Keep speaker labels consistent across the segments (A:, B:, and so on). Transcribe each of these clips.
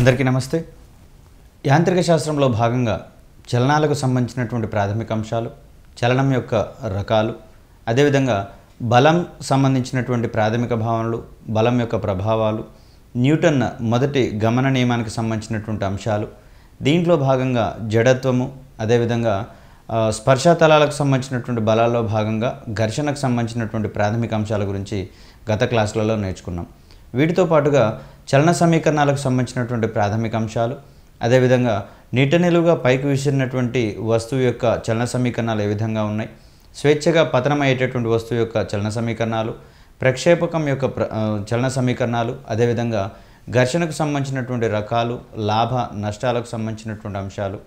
A: అందరికీ నమస్తే యాంత్రిక శాస్త్రంలో భాగంగా చలనాలకు సంబంధించినటువంటి ప్రాథమిక అంశాలు చలనం యొక్క రకాలు అదేవిధంగా బలం సంబంధించినటువంటి ప్రాథమిక భావనలు బలం యొక్క ప్రభావాలు న్యూటన్ మొదటి గమన నియమానికి సంబంధించినటువంటి అంశాలు దీంట్లో భాగంగా జడత్వము అదేవిధంగా స్పర్శతలాలకు సంబంధించినటువంటి బలాల్లో భాగంగా ఘర్షణకు సంబంధించినటువంటి ప్రాథమిక అంశాల గురించి గత క్లాసులలో నేర్చుకున్నాం వీటితో పాటుగా చలన సమీకరణాలకు సంబంధించినటువంటి ప్రాథమిక అంశాలు అదేవిధంగా నీట నిలువుగా పైకి విసిరినటువంటి వస్తువు యొక్క చలన సమీకరణాలు ఏ విధంగా ఉన్నాయి స్వేచ్ఛగా పతనమయ్యేటటువంటి వస్తువు యొక్క చలన సమీకరణాలు ప్రక్షేపకం యొక్క ప్ర చలన సమీకరణాలు అదేవిధంగా ఘర్షణకు సంబంధించినటువంటి రకాలు లాభ నష్టాలకు సంబంధించినటువంటి అంశాలు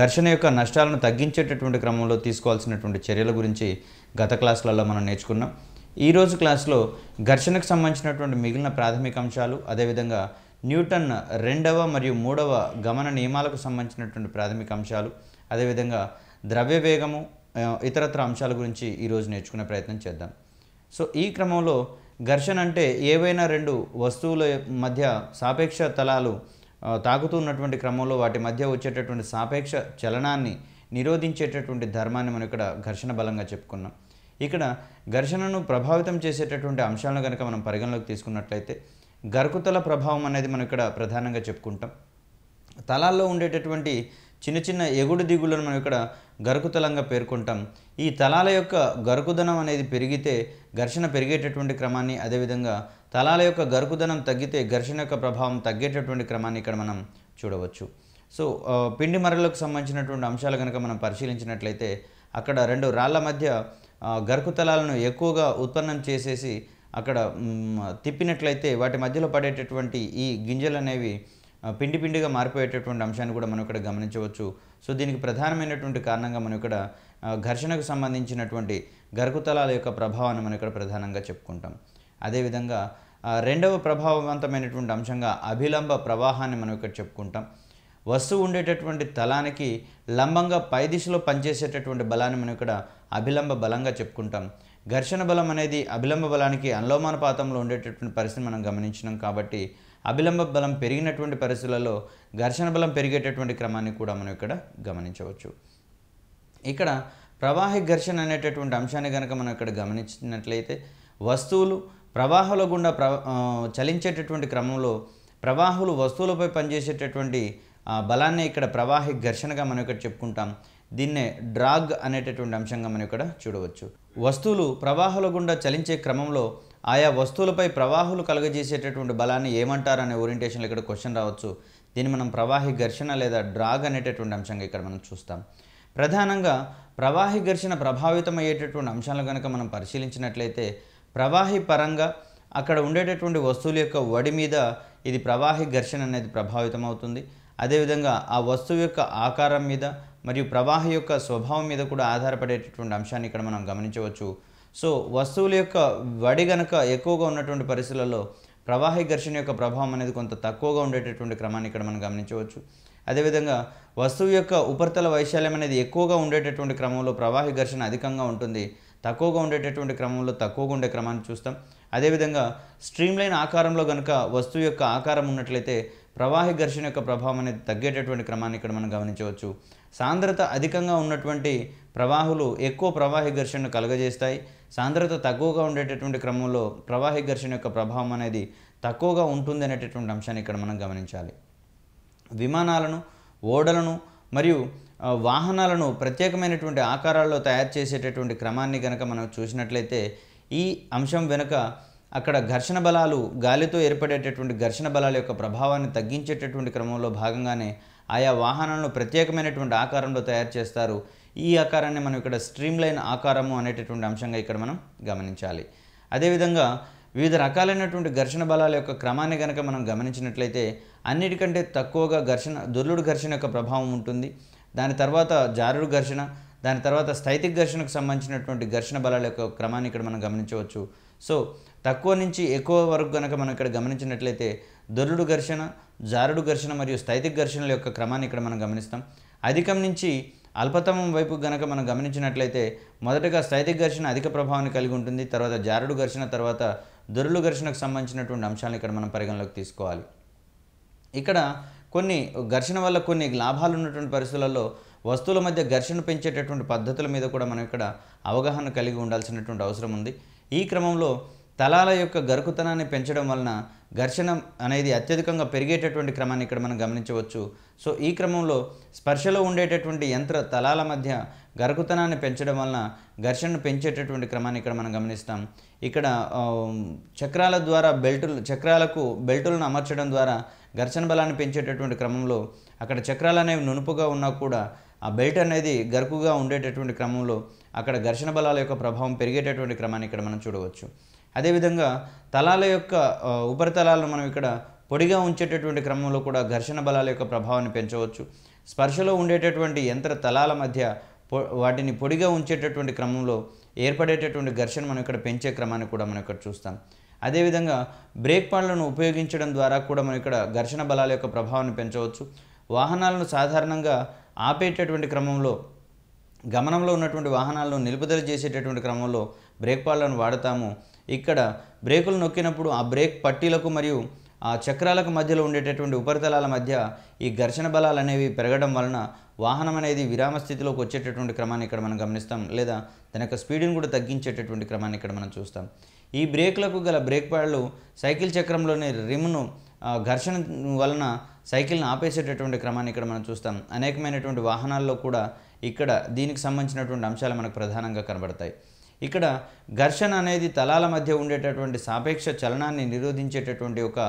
A: ఘర్షణ యొక్క నష్టాలను తగ్గించేటటువంటి క్రమంలో తీసుకోవాల్సినటువంటి చర్యల గురించి గత క్లాసులలో మనం నేర్చుకున్నాం ఈరోజు క్లాస్లో ఘర్షణకు సంబంధించినటువంటి మిగిలిన ప్రాథమిక అంశాలు అదేవిధంగా న్యూటన్ రెండవ మరియు మూడవ గమన నియమాలకు సంబంధించినటువంటి ప్రాథమిక అంశాలు అదేవిధంగా ద్రవ్య వేగము ఇతరత్ర అంశాల గురించి ఈరోజు నేర్చుకునే ప్రయత్నం చేద్దాం సో ఈ క్రమంలో ఘర్షణ అంటే ఏవైనా రెండు వస్తువుల మధ్య సాపేక్ష తలాలు ఉన్నటువంటి క్రమంలో వాటి మధ్య వచ్చేటటువంటి సాపేక్ష చలనాన్ని నిరోధించేటటువంటి ధర్మాన్ని మనం ఇక్కడ ఘర్షణ బలంగా చెప్పుకున్నాం ఇక్కడ ఘర్షణను ప్రభావితం చేసేటటువంటి అంశాలను కనుక మనం పరిగణలోకి తీసుకున్నట్లయితే గరుకుతల ప్రభావం అనేది మనం ఇక్కడ ప్రధానంగా చెప్పుకుంటాం తలాల్లో ఉండేటటువంటి చిన్న చిన్న ఎగుడు దిగులను మనం ఇక్కడ గరుకుతలంగా పేర్కొంటాం ఈ తలాల యొక్క గరుకుదనం అనేది పెరిగితే ఘర్షణ పెరిగేటటువంటి క్రమాన్ని అదేవిధంగా తలాల యొక్క గరుకుదనం తగ్గితే ఘర్షణ యొక్క ప్రభావం తగ్గేటటువంటి క్రమాన్ని ఇక్కడ మనం చూడవచ్చు సో పిండి మరలకు సంబంధించినటువంటి అంశాలు కనుక మనం పరిశీలించినట్లయితే అక్కడ రెండు రాళ్ల మధ్య గరుకుతలాలను ఎక్కువగా ఉత్పన్నం చేసేసి అక్కడ తిప్పినట్లయితే వాటి మధ్యలో పడేటటువంటి ఈ గింజలు అనేవి పిండి పిండిగా మారిపోయేటటువంటి అంశాన్ని కూడా మనం ఇక్కడ గమనించవచ్చు సో దీనికి ప్రధానమైనటువంటి కారణంగా మనం ఇక్కడ ఘర్షణకు సంబంధించినటువంటి గరుకుతలాల యొక్క ప్రభావాన్ని మనం ఇక్కడ ప్రధానంగా చెప్పుకుంటాం అదేవిధంగా రెండవ ప్రభావవంతమైనటువంటి అంశంగా అభిలంబ ప్రవాహాన్ని మనం ఇక్కడ చెప్పుకుంటాం వస్తువు ఉండేటటువంటి తలానికి లంబంగా పై దిశలో పనిచేసేటటువంటి బలాన్ని మనం ఇక్కడ అభిలంబ బలంగా చెప్పుకుంటాం ఘర్షణ బలం అనేది అభిలంబ బలానికి అనులోమానుపాతంలో ఉండేటటువంటి పరిస్థితిని మనం గమనించినాం కాబట్టి అభిలంబ బలం పెరిగినటువంటి పరిస్థితులలో ఘర్షణ బలం పెరిగేటటువంటి క్రమాన్ని కూడా మనం ఇక్కడ గమనించవచ్చు ఇక్కడ ప్రవాహ ఘర్షణ అనేటటువంటి అంశాన్ని కనుక మనం ఇక్కడ గమనించినట్లయితే వస్తువులు ప్రవాహాల గుండా ప్ర చలించేటటువంటి క్రమంలో ప్రవాహులు వస్తువులపై పనిచేసేటటువంటి బలాన్ని ఇక్కడ ప్రవాహ ఘర్షణగా మనం ఇక్కడ చెప్పుకుంటాం దీన్నే డ్రాగ్ అనేటటువంటి అంశంగా మనం ఇక్కడ చూడవచ్చు వస్తువులు ప్రవాహాల గుండా చలించే క్రమంలో ఆయా వస్తువులపై ప్రవాహాలు కలుగజేసేటటువంటి బలాన్ని ఏమంటారు అనే ఓరియంటేషన్లో ఇక్కడ క్వశ్చన్ రావచ్చు దీన్ని మనం ప్రవాహి ఘర్షణ లేదా డ్రాగ్ అనేటటువంటి అంశంగా ఇక్కడ మనం చూస్తాం ప్రధానంగా ప్రవాహి ఘర్షణ ప్రభావితమయ్యేటటువంటి అంశాలు కనుక మనం పరిశీలించినట్లయితే ప్రవాహి పరంగా అక్కడ ఉండేటటువంటి వస్తువుల యొక్క వడి మీద ఇది ప్రవాహి ఘర్షణ అనేది ప్రభావితం అవుతుంది అదేవిధంగా ఆ వస్తువు యొక్క ఆకారం మీద మరియు ప్రవాహ యొక్క స్వభావం మీద కూడా ఆధారపడేటటువంటి అంశాన్ని ఇక్కడ మనం గమనించవచ్చు సో వస్తువుల యొక్క వడి గనక ఎక్కువగా ఉన్నటువంటి పరిస్థితులలో ప్రవాహ ఘర్షణ యొక్క ప్రభావం అనేది కొంత తక్కువగా ఉండేటటువంటి క్రమాన్ని ఇక్కడ మనం గమనించవచ్చు అదేవిధంగా వస్తువు యొక్క ఉపరితల వైశాల్యం అనేది ఎక్కువగా ఉండేటటువంటి క్రమంలో ప్రవాహి ఘర్షణ అధికంగా ఉంటుంది తక్కువగా ఉండేటటువంటి క్రమంలో తక్కువగా ఉండే క్రమాన్ని చూస్తాం అదేవిధంగా స్ట్రీమ్లైన్ ఆకారంలో కనుక వస్తువు యొక్క ఆకారం ఉన్నట్లయితే ప్రవాహ ఘర్షణ యొక్క ప్రభావం అనేది తగ్గేటటువంటి క్రమాన్ని ఇక్కడ మనం గమనించవచ్చు సాంద్రత అధికంగా ఉన్నటువంటి ప్రవాహులు ఎక్కువ ప్రవాహి ఘర్షణను కలుగజేస్తాయి సాంద్రత తక్కువగా ఉండేటటువంటి క్రమంలో ప్రవాహి ఘర్షణ యొక్క ప్రభావం అనేది తక్కువగా ఉంటుంది అనేటటువంటి అంశాన్ని ఇక్కడ మనం గమనించాలి విమానాలను ఓడలను మరియు వాహనాలను ప్రత్యేకమైనటువంటి ఆకారాల్లో తయారు చేసేటటువంటి క్రమాన్ని కనుక మనం చూసినట్లయితే ఈ అంశం వెనుక అక్కడ ఘర్షణ బలాలు గాలితో ఏర్పడేటటువంటి ఘర్షణ బలాల యొక్క ప్రభావాన్ని తగ్గించేటటువంటి క్రమంలో భాగంగానే ఆయా వాహనాలను ప్రత్యేకమైనటువంటి ఆకారంలో తయారు చేస్తారు ఈ ఆకారాన్ని మనం ఇక్కడ స్ట్రీమ్ లైన్ ఆకారము అనేటటువంటి అంశంగా ఇక్కడ మనం గమనించాలి అదేవిధంగా వివిధ రకాలైనటువంటి ఘర్షణ బలాల యొక్క క్రమాన్ని కనుక మనం గమనించినట్లయితే అన్నిటికంటే తక్కువగా ఘర్షణ దుర్లుడు ఘర్షణ యొక్క ప్రభావం ఉంటుంది దాని తర్వాత జారుడు ఘర్షణ దాని తర్వాత స్థైతిక ఘర్షణకు సంబంధించినటువంటి ఘర్షణ బలాల యొక్క క్రమాన్ని ఇక్కడ మనం గమనించవచ్చు సో తక్కువ నుంచి ఎక్కువ వరకు కనుక మనం ఇక్కడ గమనించినట్లయితే దొర్లుడు ఘర్షణ జారుడు ఘర్షణ మరియు స్థైతిక ఘర్షణల యొక్క క్రమాన్ని ఇక్కడ మనం గమనిస్తాం అధికం నుంచి అల్పతమం వైపు గనక మనం గమనించినట్లయితే మొదటగా స్థైతిక ఘర్షణ అధిక ప్రభావాన్ని కలిగి ఉంటుంది తర్వాత జారుడు ఘర్షణ తర్వాత దొరలు ఘర్షణకు సంబంధించినటువంటి అంశాలను ఇక్కడ మనం పరిగణలోకి తీసుకోవాలి ఇక్కడ కొన్ని ఘర్షణ వల్ల కొన్ని లాభాలు ఉన్నటువంటి పరిస్థితులలో వస్తువుల మధ్య ఘర్షణ పెంచేటటువంటి పద్ధతుల మీద కూడా మనం ఇక్కడ అవగాహన కలిగి ఉండాల్సినటువంటి అవసరం ఉంది ఈ క్రమంలో తలాల యొక్క గరుకుతనాన్ని పెంచడం వలన ఘర్షణ అనేది అత్యధికంగా పెరిగేటటువంటి క్రమాన్ని ఇక్కడ మనం గమనించవచ్చు సో ఈ క్రమంలో స్పర్శలో ఉండేటటువంటి యంత్ర తలాల మధ్య గరుకుతనాన్ని పెంచడం వలన ఘర్షణను పెంచేటటువంటి క్రమాన్ని ఇక్కడ మనం గమనిస్తాం ఇక్కడ చక్రాల ద్వారా బెల్టులు చక్రాలకు బెల్టులను అమర్చడం ద్వారా ఘర్షణ బలాన్ని పెంచేటటువంటి క్రమంలో అక్కడ చక్రాలు అనేవి నునుపుగా ఉన్నా కూడా ఆ బెల్ట్ అనేది గరుకుగా ఉండేటటువంటి క్రమంలో అక్కడ ఘర్షణ బలాల యొక్క ప్రభావం పెరిగేటటువంటి క్రమాన్ని ఇక్కడ మనం చూడవచ్చు అదేవిధంగా తలాల యొక్క ఉపరితలాలను మనం ఇక్కడ పొడిగా ఉంచేటటువంటి క్రమంలో కూడా ఘర్షణ బలాల యొక్క ప్రభావాన్ని పెంచవచ్చు స్పర్శలో ఉండేటటువంటి యంత్ర తలాల మధ్య వాటిని పొడిగా ఉంచేటటువంటి క్రమంలో ఏర్పడేటటువంటి ఘర్షణ మనం ఇక్కడ పెంచే క్రమాన్ని కూడా మనం ఇక్కడ చూస్తాం అదేవిధంగా బ్రేక్ పాడ్లను ఉపయోగించడం ద్వారా కూడా మనం ఇక్కడ ఘర్షణ బలాల యొక్క ప్రభావాన్ని పెంచవచ్చు వాహనాలను సాధారణంగా ఆపేటటువంటి క్రమంలో గమనంలో ఉన్నటువంటి వాహనాలను నిలుపుదల చేసేటటువంటి క్రమంలో బ్రేక్ పాడ్లను వాడతాము ఇక్కడ బ్రేకులు నొక్కినప్పుడు ఆ బ్రేక్ పట్టీలకు మరియు ఆ చక్రాలకు మధ్యలో ఉండేటటువంటి ఉపరితలాల మధ్య ఈ ఘర్షణ బలాలు అనేవి పెరగడం వలన వాహనం అనేది విరామ స్థితిలోకి వచ్చేటటువంటి క్రమాన్ని ఇక్కడ మనం గమనిస్తాం లేదా తన యొక్క స్పీడ్ని కూడా తగ్గించేటటువంటి క్రమాన్ని ఇక్కడ మనం చూస్తాం ఈ బ్రేక్లకు గల బ్రేక్ ప్యాడ్లు సైకిల్ చక్రంలోని రిమ్ను ఘర్షణ వలన సైకిల్ని ఆపేసేటటువంటి క్రమాన్ని ఇక్కడ మనం చూస్తాం అనేకమైనటువంటి వాహనాల్లో కూడా ఇక్కడ దీనికి సంబంధించినటువంటి అంశాలు మనకు ప్రధానంగా కనబడతాయి ఇక్కడ ఘర్షణ అనేది తలాల మధ్య ఉండేటటువంటి సాపేక్ష చలనాన్ని నిరోధించేటటువంటి ఒక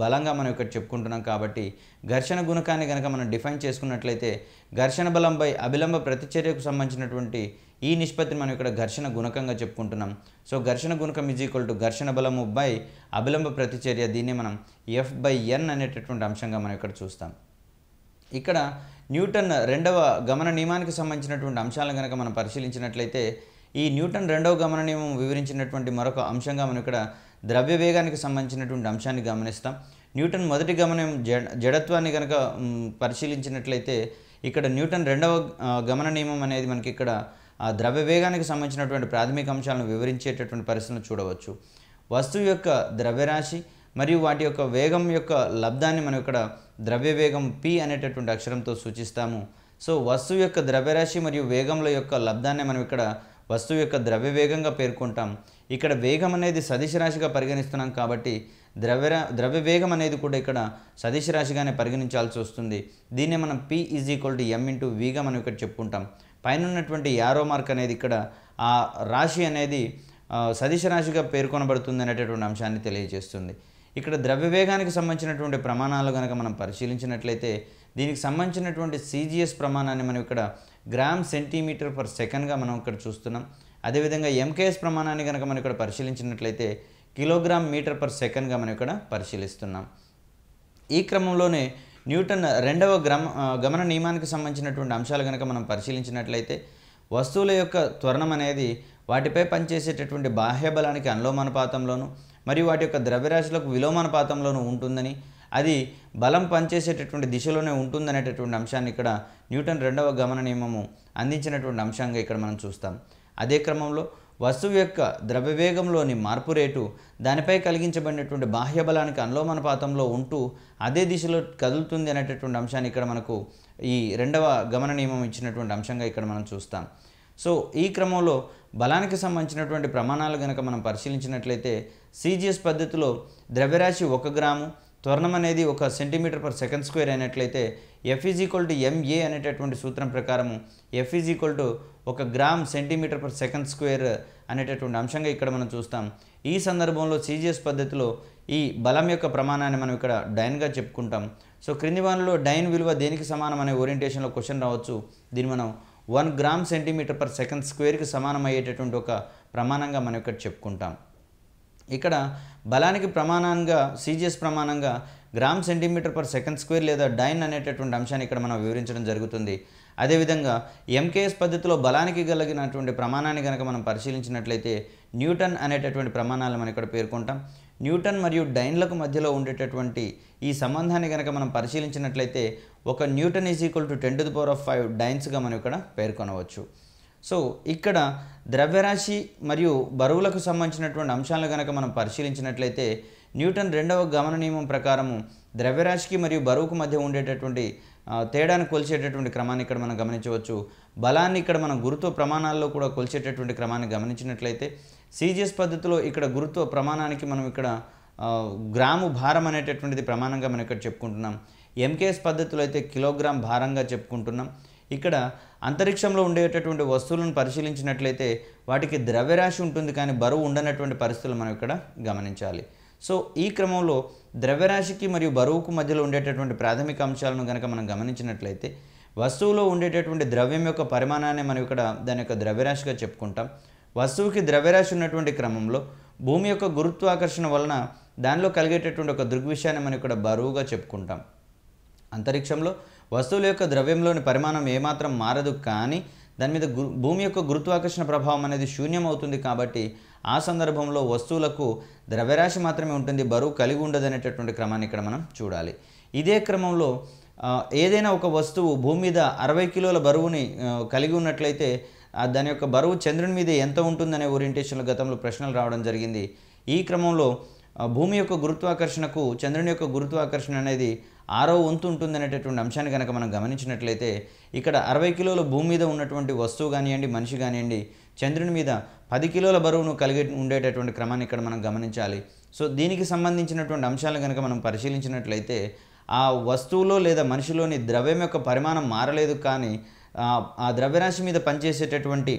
A: బలంగా మనం ఇక్కడ చెప్పుకుంటున్నాం కాబట్టి ఘర్షణ గుణకాన్ని కనుక మనం డిఫైన్ చేసుకున్నట్లయితే ఘర్షణ బలంపై అభిలంబ ప్రతిచర్యకు సంబంధించినటువంటి ఈ నిష్పత్తిని మనం ఇక్కడ ఘర్షణ గుణకంగా చెప్పుకుంటున్నాం సో ఘర్షణ గుణకం ఈజ్ ఈక్వల్ టు ఘర్షణ బలము బై అభిలంబ ప్రతిచర్య దీన్ని మనం ఎఫ్ బై ఎన్ అనేటటువంటి అంశంగా మనం ఇక్కడ చూస్తాం ఇక్కడ న్యూటన్ రెండవ గమన నియమానికి సంబంధించినటువంటి అంశాలను కనుక మనం పరిశీలించినట్లయితే ఈ న్యూటన్ రెండవ గమన నియమం వివరించినటువంటి మరొక అంశంగా మనం ఇక్కడ ద్రవ్య వేగానికి సంబంధించినటువంటి అంశాన్ని గమనిస్తాం న్యూటన్ మొదటి గమనం జడ జడత్వాన్ని కనుక పరిశీలించినట్లయితే ఇక్కడ న్యూటన్ రెండవ గమన నియమం అనేది మనకి ఇక్కడ ద్రవ్య వేగానికి సంబంధించినటువంటి ప్రాథమిక అంశాలను వివరించేటటువంటి పరిస్థితులను చూడవచ్చు వస్తువు యొక్క ద్రవ్యరాశి మరియు వాటి యొక్క వేగం యొక్క లబ్ధాన్ని మనం ఇక్కడ ద్రవ్య వేగం పి అనేటటువంటి అక్షరంతో సూచిస్తాము సో వస్తువు యొక్క ద్రవ్యరాశి మరియు వేగంలో యొక్క లబ్ధాన్ని మనం ఇక్కడ వస్తువు యొక్క ద్రవ్య వేగంగా పేర్కొంటాం ఇక్కడ వేగం అనేది సదిశ రాశిగా పరిగణిస్తున్నాం కాబట్టి ద్రవ్య ద్రవ్య వేగం అనేది కూడా ఇక్కడ సదిశ రాశిగానే పరిగణించాల్సి వస్తుంది దీన్నే మనం P is equal to M into వీగా మనం ఇక్కడ చెప్పుకుంటాం పైన ఉన్నటువంటి యారో మార్క్ అనేది ఇక్కడ ఆ రాశి అనేది సదిశ రాశిగా పేర్కొనబడుతుంది అనేటటువంటి అంశాన్ని తెలియజేస్తుంది ఇక్కడ ద్రవ్యవేగానికి సంబంధించినటువంటి ప్రమాణాలు కనుక మనం పరిశీలించినట్లయితే దీనికి సంబంధించినటువంటి సీజీఎస్ ప్రమాణాన్ని మనం ఇక్కడ గ్రామ్ సెంటీమీటర్ పర్ సెకండ్గా మనం ఇక్కడ చూస్తున్నాం అదేవిధంగా ఎంకేఎస్ ప్రమాణాన్ని కనుక మనం ఇక్కడ పరిశీలించినట్లయితే కిలోగ్రామ్ మీటర్ పర్ సెకండ్గా మనం ఇక్కడ పరిశీలిస్తున్నాం ఈ క్రమంలోనే న్యూటన్ రెండవ గ్రమ గమన నియమానికి సంబంధించినటువంటి అంశాలు కనుక మనం పరిశీలించినట్లయితే వస్తువుల యొక్క త్వరణం అనేది వాటిపై పనిచేసేటటువంటి బాహ్య బలానికి అనులోమానుపాతంలోను మరియు వాటి యొక్క ద్రవ్యరాశులకు విలోమానుపాతంలోనూ ఉంటుందని అది బలం పనిచేసేటటువంటి దిశలోనే ఉంటుందనేటటువంటి అంశాన్ని ఇక్కడ న్యూటన్ రెండవ గమన నియమము అందించినటువంటి అంశంగా ఇక్కడ మనం చూస్తాం అదే క్రమంలో వస్తువు యొక్క ద్రవ్యవేగంలోని మార్పు రేటు దానిపై కలిగించబడినటువంటి బాహ్య బలానికి అనులోమానుపాతంలో ఉంటూ అదే దిశలో కదులుతుంది అనేటటువంటి అంశాన్ని ఇక్కడ మనకు ఈ రెండవ గమన నియమం ఇచ్చినటువంటి అంశంగా ఇక్కడ మనం చూస్తాం సో ఈ క్రమంలో బలానికి సంబంధించినటువంటి ప్రమాణాలు కనుక మనం పరిశీలించినట్లయితే సీజీఎస్ పద్ధతిలో ద్రవ్యరాశి ఒక గ్రాము త్వరణం అనేది ఒక సెంటీమీటర్ పర్ సెకండ్ స్క్వేర్ అయినట్లయితే F is equal to MA అనేటటువంటి సూత్రం ప్రకారము ఎఫ్ ఈజ్ ఈక్వల్ టు ఒక gram centimetre per second square అనేటటువంటి అంశంగా ఇక్కడ మనం చూస్తాం ఈ సందర్భంలో సీజీఎస్ పద్ధతిలో ఈ బలం యొక్క ప్రమాణాన్ని మనం ఇక్కడ డైన్గా చెప్పుకుంటాం సో క్రింది వానలో డైన్ విలువ దేనికి సమానం అనే ఓరియంటేషన్లో క్వశ్చన్ రావచ్చు దీన్ని మనం one gram centimetre per second స్క్వేర్కి సమానమయ్యేటటువంటి ఒక ప్రమాణంగా మనం ఇక్కడ చెప్పుకుంటాం ఇక్కడ బలానికి ప్రమాణంగా సీజియస్ ప్రమాణంగా gram centimetre per second square లేదా డైన్ అనేటటువంటి అంశాన్ని ఇక్కడ మనం వివరించడం జరుగుతుంది అదేవిధంగా ఎంకేఎస్ పద్ధతిలో బలానికి కలిగినటువంటి ప్రమాణాన్ని కనుక మనం పరిశీలించినట్లయితే న్యూటన్ అనేటటువంటి ప్రమాణాలు మనం ఇక్కడ పేర్కొంటాం న్యూటన్ మరియు డైన్లకు మధ్యలో ఉండేటటువంటి ఈ సంబంధాన్ని కనుక మనం పరిశీలించినట్లయితే ఒక newton is equal to ten to the power of five డైన్స్గా మనం ఇక్కడ పేర్కొనవచ్చు సో ఇక్కడ ద్రవ్యరాశి మరియు బరువులకు సంబంధించినటువంటి అంశాలను కనుక మనం పరిశీలించినట్లయితే న్యూటన్ రెండవ గమన నియమం ప్రకారము ద్రవ్యరాశికి మరియు బరువుకు మధ్య ఉండేటటువంటి తేడాను కొలిచేటటువంటి క్రమాన్ని ఇక్కడ మనం గమనించవచ్చు బలాన్ని ఇక్కడ మనం గురుత్వ ప్రమాణాల్లో కూడా కొలిచేటటువంటి క్రమాన్ని గమనించినట్లయితే సీజీఎస్ పద్ధతిలో ఇక్కడ గురుత్వ ప్రమాణానికి మనం ఇక్కడ గ్రాము భారం అనేటటువంటిది ప్రమాణంగా మనం ఇక్కడ చెప్పుకుంటున్నాం ఎంకేఎస్ పద్ధతిలో అయితే కిలోగ్రామ్ భారంగా చెప్పుకుంటున్నాం ఇక్కడ అంతరిక్షంలో ఉండేటటువంటి వస్తువులను పరిశీలించినట్లయితే వాటికి ద్రవ్యరాశి ఉంటుంది కానీ బరువు ఉండనటువంటి పరిస్థితులు మనం ఇక్కడ గమనించాలి సో ఈ క్రమంలో ద్రవ్యరాశికి మరియు బరువుకు మధ్యలో ఉండేటటువంటి ప్రాథమిక అంశాలను కనుక మనం గమనించినట్లయితే వస్తువులో ఉండేటటువంటి ద్రవ్యం యొక్క పరిమాణాన్ని మనం ఇక్కడ దాని యొక్క ద్రవ్యరాశిగా చెప్పుకుంటాం వస్తువుకి ద్రవ్యరాశి ఉన్నటువంటి క్రమంలో భూమి యొక్క గురుత్వాకర్షణ వలన దానిలో కలిగేటటువంటి ఒక దృగ్విషయాన్ని మనం ఇక్కడ బరువుగా చెప్పుకుంటాం అంతరిక్షంలో వస్తువుల యొక్క ద్రవ్యంలోని పరిమాణం ఏమాత్రం మారదు కానీ దాని మీద భూమి యొక్క గురుత్వాకర్షణ ప్రభావం అనేది శూన్యం అవుతుంది కాబట్టి ఆ సందర్భంలో వస్తువులకు ద్రవ్యరాశి మాత్రమే ఉంటుంది బరువు కలిగి ఉండదనేటటువంటి క్రమాన్ని ఇక్కడ మనం చూడాలి ఇదే క్రమంలో ఏదైనా ఒక వస్తువు భూమి మీద అరవై కిలోల బరువుని కలిగి ఉన్నట్లయితే దాని యొక్క బరువు చంద్రుని మీద ఎంత ఉంటుందనే ఓరియంటేషన్లో గతంలో ప్రశ్నలు రావడం జరిగింది ఈ క్రమంలో భూమి యొక్క గురుత్వాకర్షణకు చంద్రుని యొక్క గురుత్వాకర్షణ అనేది ఆరో వంతు ఉంటుందనేటటువంటి అంశాన్ని కనుక మనం గమనించినట్లయితే ఇక్కడ అరవై కిలోల భూమి మీద ఉన్నటువంటి వస్తువు కానివ్వండి మనిషి కానివ్వండి చంద్రుని మీద పది కిలోల బరువును కలిగి ఉండేటటువంటి క్రమాన్ని ఇక్కడ మనం గమనించాలి సో దీనికి సంబంధించినటువంటి అంశాలను కనుక మనం పరిశీలించినట్లయితే ఆ వస్తువులో లేదా మనిషిలోని ద్రవ్యం యొక్క పరిమాణం మారలేదు కానీ ఆ ద్రవ్యరాశి మీద పనిచేసేటటువంటి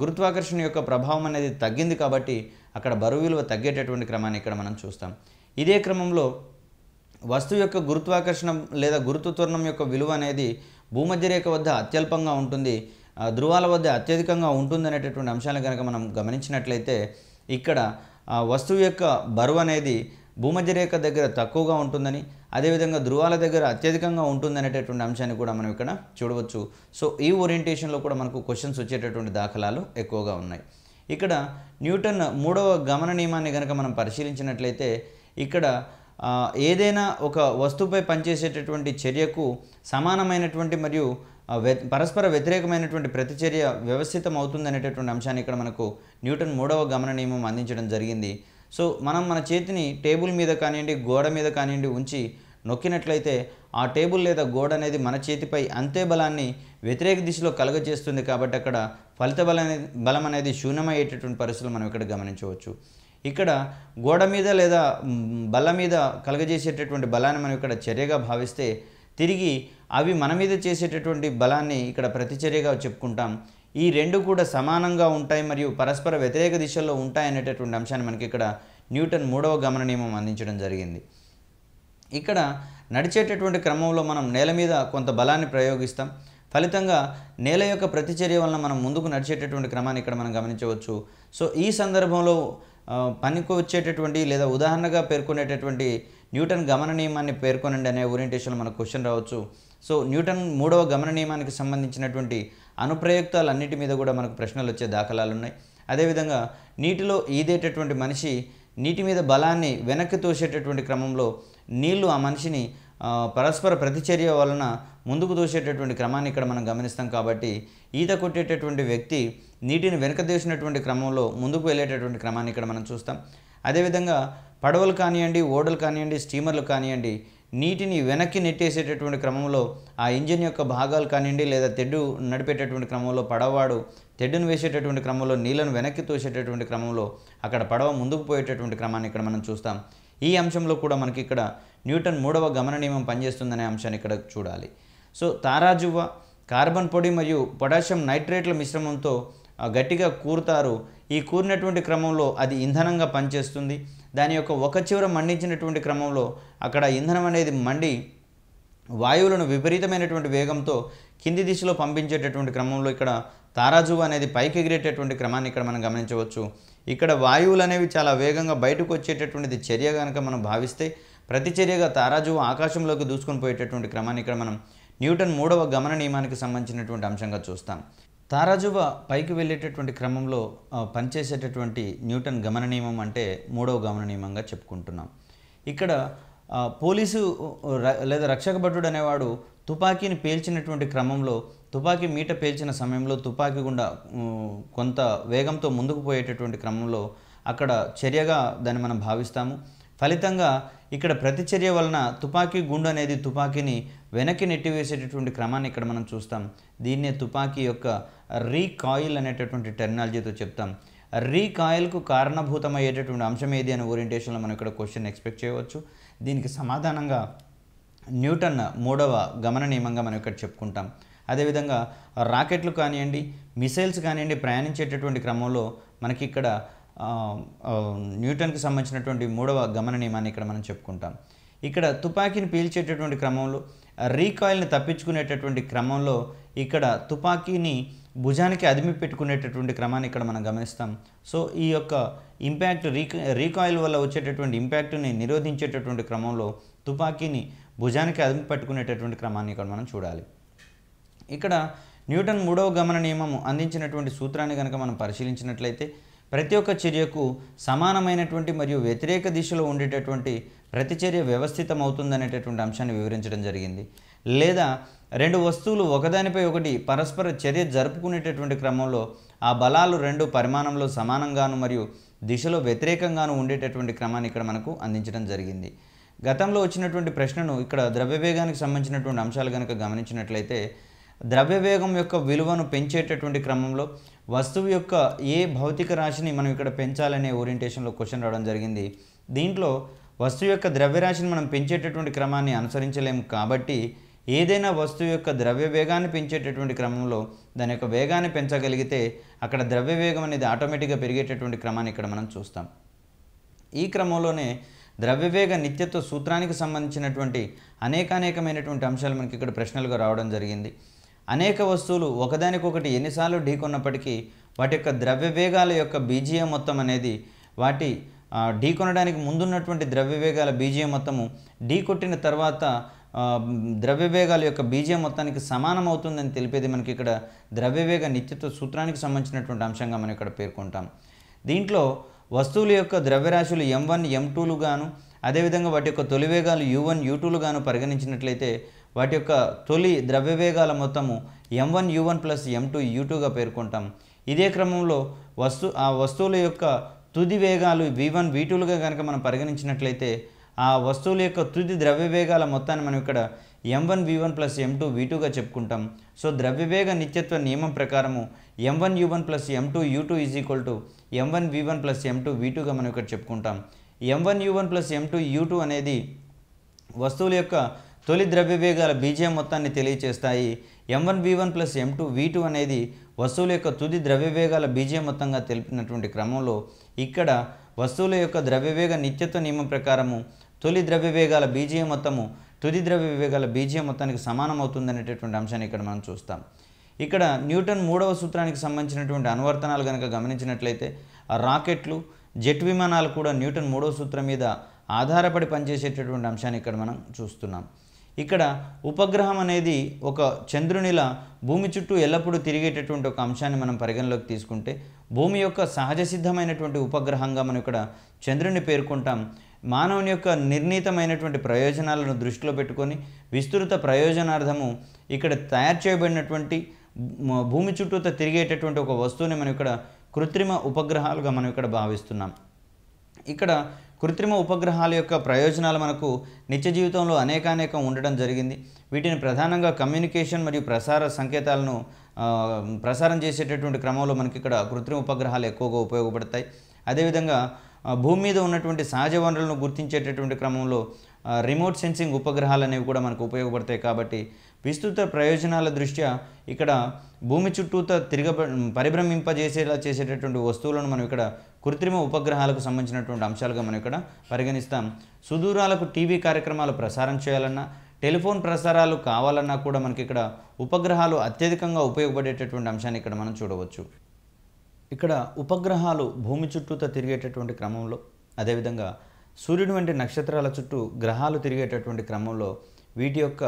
A: గురుత్వాకర్షణ యొక్క ప్రభావం అనేది తగ్గింది కాబట్టి అక్కడ బరువు విలువ తగ్గేటటువంటి క్రమాన్ని ఇక్కడ మనం చూస్తాం ఇదే క్రమంలో వస్తువు యొక్క గురుత్వాకర్షణ లేదా గురుత్వ త్వరణం యొక్క విలువ అనేది భూమధ్యరేఖ వద్ద అత్యల్పంగా ఉంటుంది ధృవాల వద్ద అత్యధికంగా ఉంటుంది అనేటటువంటి అంశాలను కనుక మనం గమనించినట్లయితే ఇక్కడ వస్తువు యొక్క బరువు అనేది భూమధ్యరేఖ దగ్గర తక్కువగా ఉంటుందని అదేవిధంగా ధృవాల దగ్గర అత్యధికంగా ఉంటుందనేటటువంటి అంశాన్ని కూడా మనం ఇక్కడ చూడవచ్చు సో ఈ ఓరియంటేషన్లో కూడా మనకు క్వశ్చన్స్ వచ్చేటటువంటి దాఖలాలు ఎక్కువగా ఉన్నాయి ఇక్కడ న్యూటన్ మూడవ గమన నియమాన్ని కనుక మనం పరిశీలించినట్లయితే ఇక్కడ ఏదైనా ఒక వస్తువుపై పనిచేసేటటువంటి చర్యకు సమానమైనటువంటి మరియు పరస్పర వ్యతిరేకమైనటువంటి ప్రతిచర్య వ్యవస్థితం అవుతుంది అనేటటువంటి అంశాన్ని ఇక్కడ మనకు న్యూటన్ మూడవ గమన నియమం అందించడం జరిగింది సో మనం మన చేతిని టేబుల్ మీద కానివ్వండి గోడ మీద కానివ్వండి ఉంచి నొక్కినట్లయితే ఆ టేబుల్ లేదా గోడ అనేది మన చేతిపై అంతే బలాన్ని వ్యతిరేక దిశలో కలగజేస్తుంది కాబట్టి అక్కడ ఫలిత బలం బలం అనేది శూన్యమయ్యేటటువంటి పరిస్థితులు మనం ఇక్కడ గమనించవచ్చు ఇక్కడ గోడ మీద లేదా బల్ల మీద కలగజేసేటటువంటి బలాన్ని మనం ఇక్కడ చర్యగా భావిస్తే తిరిగి అవి మన మీద చేసేటటువంటి బలాన్ని ఇక్కడ ప్రతిచర్యగా చెప్పుకుంటాం ఈ రెండు కూడా సమానంగా ఉంటాయి మరియు పరస్పర వ్యతిరేక దిశల్లో ఉంటాయి అనేటటువంటి అంశాన్ని మనకి ఇక్కడ న్యూటన్ మూడవ గమన నియమం అందించడం జరిగింది ఇక్కడ నడిచేటటువంటి క్రమంలో మనం నేల మీద కొంత బలాన్ని ప్రయోగిస్తాం ఫలితంగా నేల యొక్క ప్రతిచర్య వలన మనం ముందుకు నడిచేటటువంటి క్రమాన్ని ఇక్కడ మనం గమనించవచ్చు సో ఈ సందర్భంలో పనికి వచ్చేటటువంటి లేదా ఉదాహరణగా పేర్కొనేటటువంటి న్యూటన్ గమన నియమాన్ని పేర్కొనండి అనే ఓరియంటేషన్లో మనకు క్వశ్చన్ రావచ్చు సో న్యూటన్ మూడవ గమన నియమానికి సంబంధించినటువంటి అనుప్రయుక్తాలన్నిటి మీద కూడా మనకు ప్రశ్నలు వచ్చే దాఖలాలు ఉన్నాయి అదేవిధంగా నీటిలో ఈదేటటువంటి మనిషి నీటి మీద బలాన్ని వెనక్కి తోసేటటువంటి క్రమంలో నీళ్లు ఆ మనిషిని పరస్పర ప్రతిచర్య వలన ముందుకు తోసేటటువంటి క్రమాన్ని ఇక్కడ మనం గమనిస్తాం కాబట్టి ఈత కొట్టేటటువంటి వ్యక్తి నీటిని వెనక దూసినటువంటి క్రమంలో ముందుకు వెళ్ళేటటువంటి క్రమాన్ని ఇక్కడ మనం చూస్తాం అదేవిధంగా పడవలు కానివ్వండి ఓడలు కానివ్వండి స్టీమర్లు కానివ్వండి నీటిని వెనక్కి నెట్టేసేటటువంటి క్రమంలో ఆ ఇంజిన్ యొక్క భాగాలు కానివ్వండి లేదా తెడ్డు నడిపేటటువంటి క్రమంలో పడవాడు తెడ్డును వేసేటటువంటి క్రమంలో నీళ్లను వెనక్కి తోసేటటువంటి క్రమంలో అక్కడ పడవ ముందుకు పోయేటటువంటి క్రమాన్ని ఇక్కడ మనం చూస్తాం ఈ అంశంలో కూడా మనకి ఇక్కడ న్యూటన్ మూడవ గమన నియమం పనిచేస్తుందనే అంశాన్ని ఇక్కడ చూడాలి సో తారాజువ్వ కార్బన్ పొడి మరియు పొటాషియం నైట్రేట్ల మిశ్రమంతో గట్టిగా కూరుతారు ఈ కూరినటువంటి క్రమంలో అది ఇంధనంగా పనిచేస్తుంది దాని యొక్క ఒక చివర మండించినటువంటి క్రమంలో అక్కడ ఇంధనం అనేది మండి వాయువులను విపరీతమైనటువంటి వేగంతో కింది దిశలో పంపించేటటువంటి క్రమంలో ఇక్కడ తారాజు అనేది పైకి ఎగిరేటటువంటి క్రమాన్ని ఇక్కడ మనం గమనించవచ్చు ఇక్కడ వాయువులు అనేవి చాలా వేగంగా బయటకు వచ్చేటటువంటిది చర్య కనుక మనం భావిస్తే ప్రతిచర్యగా తారాజు ఆకాశంలోకి దూసుకొని పోయేటటువంటి క్రమాన్ని ఇక్కడ మనం న్యూటన్ మూడవ గమన నియమానికి సంబంధించినటువంటి అంశంగా చూస్తాం తారాజువ పైకి వెళ్ళేటటువంటి క్రమంలో పనిచేసేటటువంటి న్యూటన్ గమన నియమం అంటే మూడవ గమన నియమంగా చెప్పుకుంటున్నాం ఇక్కడ పోలీసు లేదా రక్షక భటుడు అనేవాడు తుపాకీని పేల్చినటువంటి క్రమంలో తుపాకీ మీట పేల్చిన సమయంలో తుపాకీ గుండా కొంత వేగంతో ముందుకు పోయేటటువంటి క్రమంలో అక్కడ చర్యగా దాన్ని మనం భావిస్తాము ఫలితంగా ఇక్కడ ప్రతిచర్య వలన తుపాకీ గుండు అనేది తుపాకీని వెనక్కి నెట్టివేసేటటువంటి క్రమాన్ని ఇక్కడ మనం చూస్తాం దీన్నే తుపాకీ యొక్క రీకాయిల్ అనేటటువంటి టెర్నాలజీతో చెప్తాం రీకాయిల్కు కారణభూతమయ్యేటటువంటి అంశం ఏది అనే ఓరియంటేషన్లో మనం ఇక్కడ క్వశ్చన్ ఎక్స్పెక్ట్ చేయవచ్చు దీనికి సమాధానంగా న్యూటన్ మూడవ గమన నియమంగా మనం ఇక్కడ చెప్పుకుంటాం అదేవిధంగా రాకెట్లు కానివ్వండి మిసైల్స్ కానివ్వండి ప్రయాణించేటటువంటి క్రమంలో మనకి ఇక్కడ న్యూటన్కి సంబంధించినటువంటి మూడవ గమన నియమాన్ని ఇక్కడ మనం చెప్పుకుంటాం ఇక్కడ తుపాకీని పీల్చేటటువంటి క్రమంలో రీకాయిల్ని తప్పించుకునేటటువంటి క్రమంలో ఇక్కడ తుపాకీని భుజానికి అదిమి పెట్టుకునేటటువంటి క్రమాన్ని ఇక్కడ మనం గమనిస్తాం సో ఈ యొక్క ఇంపాక్ట్ రీకా రీకాయిల్ వల్ల వచ్చేటటువంటి ఇంపాక్ట్ని నిరోధించేటటువంటి క్రమంలో తుపాకీని భుజానికి అదిమి పెట్టుకునేటటువంటి క్రమాన్ని ఇక్కడ మనం చూడాలి ఇక్కడ న్యూటన్ మూడవ గమన నియమము అందించినటువంటి సూత్రాన్ని కనుక మనం పరిశీలించినట్లయితే ప్రతి ఒక్క చర్యకు సమానమైనటువంటి మరియు వ్యతిరేక దిశలో ఉండేటటువంటి ప్రతిచర్య వ్యవస్థితమవుతుందనేటటువంటి అంశాన్ని వివరించడం జరిగింది లేదా రెండు వస్తువులు ఒకదానిపై ఒకటి పరస్పర చర్య జరుపుకునేటటువంటి క్రమంలో ఆ బలాలు రెండు పరిమాణంలో సమానంగాను మరియు దిశలో వ్యతిరేకంగాను ఉండేటటువంటి క్రమాన్ని ఇక్కడ మనకు అందించడం జరిగింది గతంలో వచ్చినటువంటి ప్రశ్నను ఇక్కడ ద్రవ్యవేగానికి సంబంధించినటువంటి అంశాలు కనుక గమనించినట్లయితే ద్రవ్యవేగం యొక్క విలువను పెంచేటటువంటి క్రమంలో వస్తువు యొక్క ఏ భౌతిక రాశిని మనం ఇక్కడ పెంచాలనే ఓరియంటేషన్లో క్వశ్చన్ రావడం జరిగింది దీంట్లో వస్తువు యొక్క ద్రవ్యరాశిని మనం పెంచేటటువంటి క్రమాన్ని అనుసరించలేము కాబట్టి ఏదైనా వస్తువు యొక్క ద్రవ్య వేగాన్ని పెంచేటటువంటి క్రమంలో దాని యొక్క వేగాన్ని పెంచగలిగితే అక్కడ ద్రవ్య వేగం అనేది ఆటోమేటిక్గా పెరిగేటటువంటి క్రమాన్ని ఇక్కడ మనం చూస్తాం ఈ క్రమంలోనే ద్రవ్యవేగ నిత్యత్వ సూత్రానికి సంబంధించినటువంటి అనేకానేకమైనటువంటి అంశాలు మనకి ఇక్కడ ప్రశ్నలుగా రావడం జరిగింది అనేక వస్తువులు ఒకదానికొకటి ఎన్నిసార్లు ఢీకొన్నప్పటికీ వాటి యొక్క ద్రవ్యవేగాల యొక్క బీజీఎం మొత్తం అనేది వాటి ఢీకొనడానికి ముందున్నటువంటి ద్రవ్యవేగాల బీజీఎం మొత్తము ఢీకొట్టిన తర్వాత ద్రవ్యవేగాల యొక్క బీజీఎం మొత్తానికి సమానమవుతుందని తెలిపేది మనకి ఇక్కడ ద్రవ్యవేగ నిత్యత్వ సూత్రానికి సంబంధించినటువంటి అంశంగా మనం ఇక్కడ పేర్కొంటాం దీంట్లో వస్తువుల యొక్క ద్రవ్యరాశులు ఎం వన్ ఎం టూలు గాను అదేవిధంగా వాటి యొక్క తొలివేగాలు యూ వన్ యూ టూలు గాను పరిగణించినట్లయితే వాటి యొక్క తొలి ద్రవ్యవేగాల మొత్తము M one U one plus M two U టూగా పేర్కొంటాం ఇదే క్రమంలో వస్తు ఆ వస్తువుల యొక్క తుది వేగాలు వి వన్ వి టూలుగా కనుక మనం పరిగణించినట్లయితే ఆ వస్తువుల యొక్క తుది ద్రవ్యవేగాల మొత్తాన్ని మనం ఇక్కడ M one V one plus M two V టూగా చెప్పుకుంటాం సో ద్రవ్యవేగ నిత్యత్వ నియమం ప్రకారము M one U one plus M two U two is equal to M one V one plus M two V టూగా మనం ఇక్కడ చెప్పుకుంటాం M one U one plus M two U two అనేది వస్తువుల యొక్క తొలి ద్రవ్యవేగాల బీజం మొత్తాన్ని తెలియచేస్తాయి M one B one plus M two V two అనేది వస్తువుల యొక్క తుది ద్రవ్యవేగాల బీజం మొత్తంగా తెలిపినటువంటి క్రమంలో ఇక్కడ వస్తువుల యొక్క ద్రవ్యవేగ నిత్యత్వ నియమం ప్రకారము తొలి ద్రవ్యవేగాల బీజం మొత్తము తుది ద్రవ్యవేగాల బీజం మొత్తానికి అనేటటువంటి అంశాన్ని ఇక్కడ మనం చూస్తాం ఇక్కడ న్యూటన్ మూడవ సూత్రానికి సంబంధించినటువంటి అనువర్తనాలు కనుక గమనించినట్లయితే రాకెట్లు జెట్ విమానాలు కూడా న్యూటన్ మూడవ సూత్రం మీద ఆధారపడి పనిచేసేటటువంటి అంశాన్ని ఇక్కడ మనం చూస్తున్నాం ఇక్కడ ఉపగ్రహం అనేది ఒక చంద్రునిలా భూమి చుట్టూ ఎల్లప్పుడూ తిరిగేటటువంటి ఒక అంశాన్ని మనం పరిగణలోకి తీసుకుంటే భూమి యొక్క సహజ సిద్ధమైనటువంటి ఉపగ్రహంగా మనం ఇక్కడ చంద్రుని పేర్కొంటాం మానవుని యొక్క నిర్ణీతమైనటువంటి ప్రయోజనాలను దృష్టిలో పెట్టుకొని విస్తృత ప్రయోజనార్థము ఇక్కడ తయారు చేయబడినటువంటి భూమి చుట్టూతో తిరిగేటటువంటి ఒక వస్తువుని మనం ఇక్కడ కృత్రిమ ఉపగ్రహాలుగా మనం ఇక్కడ భావిస్తున్నాం ఇక్కడ కృత్రిమ ఉపగ్రహాల యొక్క ప్రయోజనాలు మనకు నిత్య జీవితంలో అనేకానేకం ఉండడం జరిగింది వీటిని ప్రధానంగా కమ్యూనికేషన్ మరియు ప్రసార సంకేతాలను ప్రసారం చేసేటటువంటి క్రమంలో మనకి ఇక్కడ కృత్రిమ ఉపగ్రహాలు ఎక్కువగా ఉపయోగపడతాయి అదేవిధంగా భూమి మీద ఉన్నటువంటి సహజ వనరులను గుర్తించేటటువంటి క్రమంలో రిమోట్ సెన్సింగ్ ఉపగ్రహాలు అనేవి కూడా మనకు ఉపయోగపడతాయి కాబట్టి విస్తృత ప్రయోజనాల దృష్ట్యా ఇక్కడ భూమి చుట్టూతో తిరగ పరిభ్రమింపజేసేలా చేసేటటువంటి వస్తువులను మనం ఇక్కడ కృత్రిమ ఉపగ్రహాలకు సంబంధించినటువంటి అంశాలుగా మనం ఇక్కడ పరిగణిస్తాం సుదూరాలకు టీవీ కార్యక్రమాలు ప్రసారం చేయాలన్నా టెలిఫోన్ ప్రసారాలు కావాలన్నా కూడా మనకి ఇక్కడ ఉపగ్రహాలు అత్యధికంగా ఉపయోగపడేటటువంటి అంశాన్ని ఇక్కడ మనం చూడవచ్చు ఇక్కడ ఉపగ్రహాలు భూమి చుట్టూతో తిరిగేటటువంటి క్రమంలో అదేవిధంగా సూర్యుడు వంటి నక్షత్రాల చుట్టూ గ్రహాలు తిరిగేటటువంటి క్రమంలో వీటి యొక్క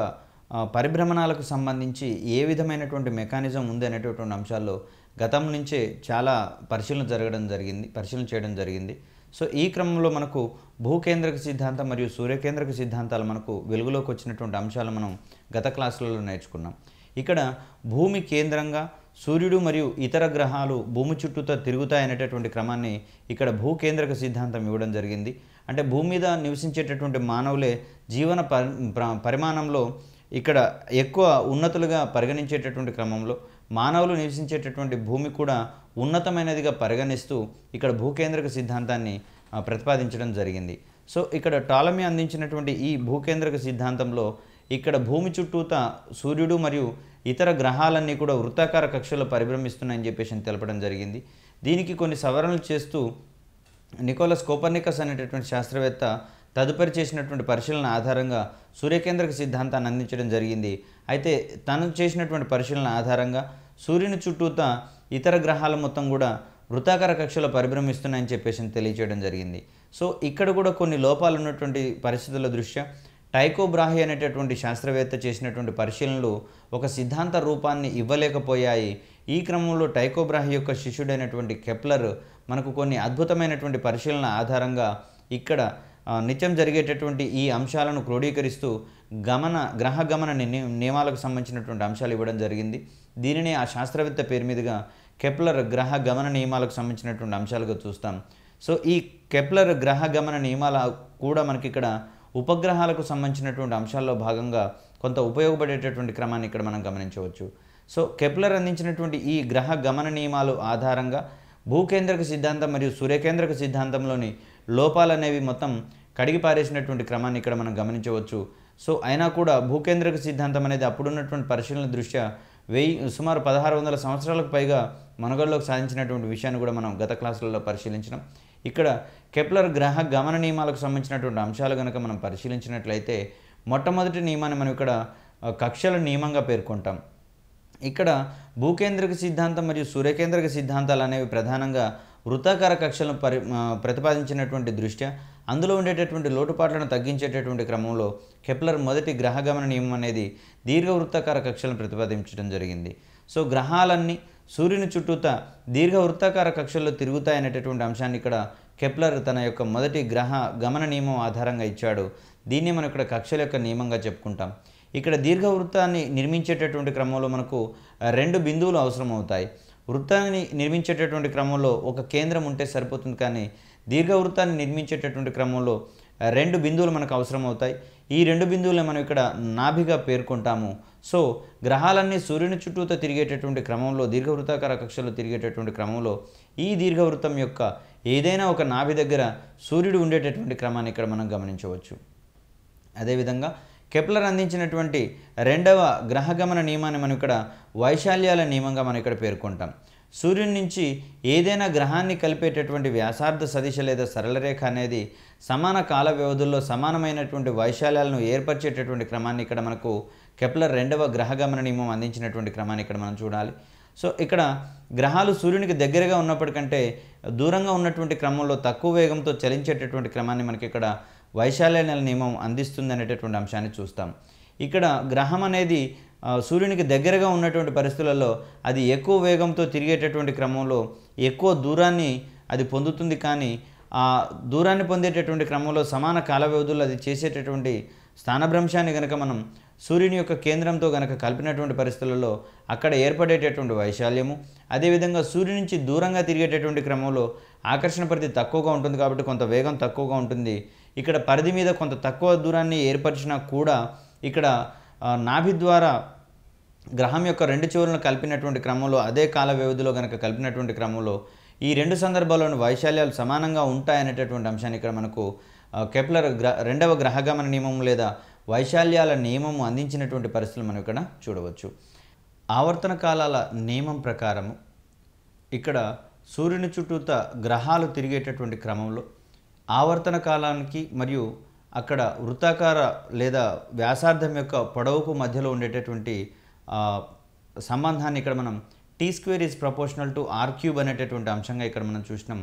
A: పరిభ్రమణాలకు సంబంధించి ఏ విధమైనటువంటి మెకానిజం ఉంది అనేటటువంటి అంశాల్లో గతం నుంచే చాలా పరిశీలన జరగడం జరిగింది పరిశీలన చేయడం జరిగింది సో ఈ క్రమంలో మనకు భూకేంద్రక సిద్ధాంతం మరియు సూర్యకేంద్రక సిద్ధాంతాలు మనకు వెలుగులోకి వచ్చినటువంటి అంశాలు మనం గత క్లాసులలో నేర్చుకున్నాం ఇక్కడ భూమి కేంద్రంగా సూర్యుడు మరియు ఇతర గ్రహాలు భూమి చుట్టూతో తిరుగుతాయనేటటువంటి క్రమాన్ని ఇక్కడ భూకేంద్రక సిద్ధాంతం ఇవ్వడం జరిగింది అంటే భూమి మీద నివసించేటటువంటి మానవులే జీవన పరిమాణంలో ఇక్కడ ఎక్కువ ఉన్నతులుగా పరిగణించేటటువంటి క్రమంలో మానవులు నివసించేటటువంటి భూమి కూడా ఉన్నతమైనదిగా పరిగణిస్తూ ఇక్కడ భూకేంద్రక సిద్ధాంతాన్ని ప్రతిపాదించడం జరిగింది సో ఇక్కడ టాలమీ అందించినటువంటి ఈ భూకేంద్రక సిద్ధాంతంలో ఇక్కడ భూమి చుట్టూత సూర్యుడు మరియు ఇతర గ్రహాలన్నీ కూడా వృత్తాకార కక్షలో పరిభ్రమిస్తున్నాయని చెప్పేసి తెలపడం జరిగింది దీనికి కొన్ని సవరణలు చేస్తూ నికోలస్ కోపర్నికస్ అనేటటువంటి శాస్త్రవేత్త తదుపరి చేసినటువంటి పరిశీలన ఆధారంగా సూర్యకేంద్రక సిద్ధాంతాన్ని అందించడం జరిగింది అయితే తను చేసినటువంటి పరిశీలన ఆధారంగా సూర్యుని చుట్టూత ఇతర గ్రహాలు మొత్తం కూడా వృత్తాకార కక్షలో పరిభ్రమిస్తున్నాయని చెప్పేసి తెలియచేయడం జరిగింది సో ఇక్కడ కూడా కొన్ని లోపాలు ఉన్నటువంటి పరిస్థితుల దృష్ట్యా టైకో బ్రాహి అనేటటువంటి శాస్త్రవేత్త చేసినటువంటి పరిశీలనలు ఒక సిద్ధాంత రూపాన్ని ఇవ్వలేకపోయాయి ఈ క్రమంలో టైకో బ్రాహి యొక్క శిష్యుడైనటువంటి కెప్లర్ మనకు కొన్ని అద్భుతమైనటువంటి పరిశీలన ఆధారంగా ఇక్కడ నిత్యం జరిగేటటువంటి ఈ అంశాలను క్రోడీకరిస్తూ గమన గ్రహ గమన నియమాలకు సంబంధించినటువంటి అంశాలు ఇవ్వడం జరిగింది దీనినే ఆ శాస్త్రవేత్త పేరు మీదుగా కెప్లర్ గ్రహ గమన నియమాలకు సంబంధించినటువంటి అంశాలుగా చూస్తాం సో ఈ కెప్లర్ గ్రహ గమన నియమాల కూడా మనకి ఇక్కడ ఉపగ్రహాలకు సంబంధించినటువంటి అంశాల్లో భాగంగా కొంత ఉపయోగపడేటటువంటి క్రమాన్ని ఇక్కడ మనం గమనించవచ్చు సో కెప్లర్ అందించినటువంటి ఈ గ్రహ గమన నియమాలు ఆధారంగా భూకేంద్రక సిద్ధాంతం మరియు సూర్యకేంద్రక సిద్ధాంతంలోని లోపాలనేవి మొత్తం కడిగి పారేసినటువంటి క్రమాన్ని ఇక్కడ మనం గమనించవచ్చు సో అయినా కూడా భూకేంద్రక సిద్ధాంతం అనేది అప్పుడున్నటువంటి పరిశీలన దృష్ట్యా వెయ్యి సుమారు పదహారు వందల సంవత్సరాలకు పైగా మనుగడలోకి సాధించినటువంటి విషయాన్ని కూడా మనం గత క్లాసులలో పరిశీలించినాం ఇక్కడ కెప్లర్ గ్రహ గమన నియమాలకు సంబంధించినటువంటి అంశాలు కనుక మనం పరిశీలించినట్లయితే మొట్టమొదటి నియమాన్ని మనం ఇక్కడ కక్షల నియమంగా పేర్కొంటాం ఇక్కడ భూకేంద్రక సిద్ధాంతం మరియు సూర్యకేంద్రక సిద్ధాంతాలు అనేవి ప్రధానంగా వృత్తాకార కక్షలను పరి ప్రతిపాదించినటువంటి దృష్ట్యా అందులో ఉండేటటువంటి లోటుపాట్లను తగ్గించేటటువంటి క్రమంలో కెప్లర్ మొదటి గ్రహగమన నియమం అనేది దీర్ఘవృత్తాకార కక్షలను ప్రతిపాదించడం జరిగింది సో గ్రహాలన్నీ సూర్యుని చుట్టూత దీర్ఘవృత్తాకార కక్షల్లో తిరుగుతాయనేటటువంటి అంశాన్ని ఇక్కడ కెప్లర్ తన యొక్క మొదటి గ్రహ గమన నియమం ఆధారంగా ఇచ్చాడు దీన్ని మనం ఇక్కడ కక్షల యొక్క నియమంగా చెప్పుకుంటాం ఇక్కడ దీర్ఘవృత్తాన్ని నిర్మించేటటువంటి క్రమంలో మనకు రెండు బిందువులు అవసరమవుతాయి వృత్తాన్ని నిర్మించేటటువంటి క్రమంలో ఒక కేంద్రం ఉంటే సరిపోతుంది కానీ దీర్ఘవృత్తాన్ని నిర్మించేటటువంటి క్రమంలో రెండు బిందువులు మనకు అవసరం అవుతాయి ఈ రెండు బిందువులను మనం ఇక్కడ నాభిగా పేర్కొంటాము సో గ్రహాలన్నీ సూర్యుని చుట్టూతో తిరిగేటటువంటి క్రమంలో దీర్ఘవృత్తాకార కక్షలో తిరిగేటటువంటి క్రమంలో ఈ దీర్ఘవృత్తం యొక్క ఏదైనా ఒక నాభి దగ్గర సూర్యుడు ఉండేటటువంటి క్రమాన్ని ఇక్కడ మనం గమనించవచ్చు అదేవిధంగా కెప్లర్ అందించినటువంటి రెండవ గ్రహగమన నియమాన్ని మనం ఇక్కడ వైశాల్యాల నియమంగా మనం ఇక్కడ పేర్కొంటాం సూర్యుడి నుంచి ఏదైనా గ్రహాన్ని కలిపేటటువంటి వ్యాసార్థ సదిశ లేదా సరళరేఖ అనేది సమాన కాల వ్యవధుల్లో సమానమైనటువంటి వైశాల్యాలను ఏర్పరిచేటటువంటి క్రమాన్ని ఇక్కడ మనకు కెప్లర్ రెండవ గ్రహ గమన నియమం అందించినటువంటి క్రమాన్ని ఇక్కడ మనం చూడాలి సో ఇక్కడ గ్రహాలు సూర్యునికి దగ్గరగా ఉన్నప్పటికంటే దూరంగా ఉన్నటువంటి క్రమంలో తక్కువ వేగంతో చలించేటటువంటి క్రమాన్ని మనకి ఇక్కడ వైశాల్య నియమం అందిస్తుంది అనేటటువంటి అంశాన్ని చూస్తాం ఇక్కడ గ్రహం అనేది సూర్యునికి దగ్గరగా ఉన్నటువంటి పరిస్థితులలో అది ఎక్కువ వేగంతో తిరిగేటటువంటి క్రమంలో ఎక్కువ దూరాన్ని అది పొందుతుంది కానీ ఆ దూరాన్ని పొందేటటువంటి క్రమంలో సమాన కాల వ్యవధులు అది చేసేటటువంటి స్థానభ్రంశాన్ని గనక మనం సూర్యుని యొక్క కేంద్రంతో గనక కలిపినటువంటి పరిస్థితులలో అక్కడ ఏర్పడేటటువంటి వైశాల్యము అదేవిధంగా సూర్యుని నుంచి దూరంగా తిరిగేటటువంటి క్రమంలో ఆకర్షణ పరిధి తక్కువగా ఉంటుంది కాబట్టి కొంత వేగం తక్కువగా ఉంటుంది ఇక్కడ పరిధి మీద కొంత తక్కువ దూరాన్ని ఏర్పరిచినా కూడా ఇక్కడ నాభి ద్వారా గ్రహం యొక్క రెండు చివరలను కలిపినటువంటి క్రమంలో అదే కాల వ్యవధిలో కనుక కలిపినటువంటి క్రమంలో ఈ రెండు సందర్భాల్లోని వైశాల్యాలు సమానంగా ఉంటాయనేటటువంటి అంశాన్ని ఇక్కడ మనకు కెప్లర్ గ్ర రెండవ గ్రహగమన నియమం లేదా వైశాల్యాల నియమము అందించినటువంటి పరిస్థితులు మనం ఇక్కడ చూడవచ్చు ఆవర్తన కాలాల నియమం ప్రకారము ఇక్కడ సూర్యుని చుట్టూత గ్రహాలు తిరిగేటటువంటి క్రమంలో ఆవర్తన కాలానికి మరియు అక్కడ వృత్తాకార లేదా వ్యాసార్థం యొక్క పొడవుకు మధ్యలో ఉండేటటువంటి సంబంధాన్ని ఇక్కడ మనం T square is proportional to R cube అనేటటువంటి అంశంగా ఇక్కడ మనం చూసినాం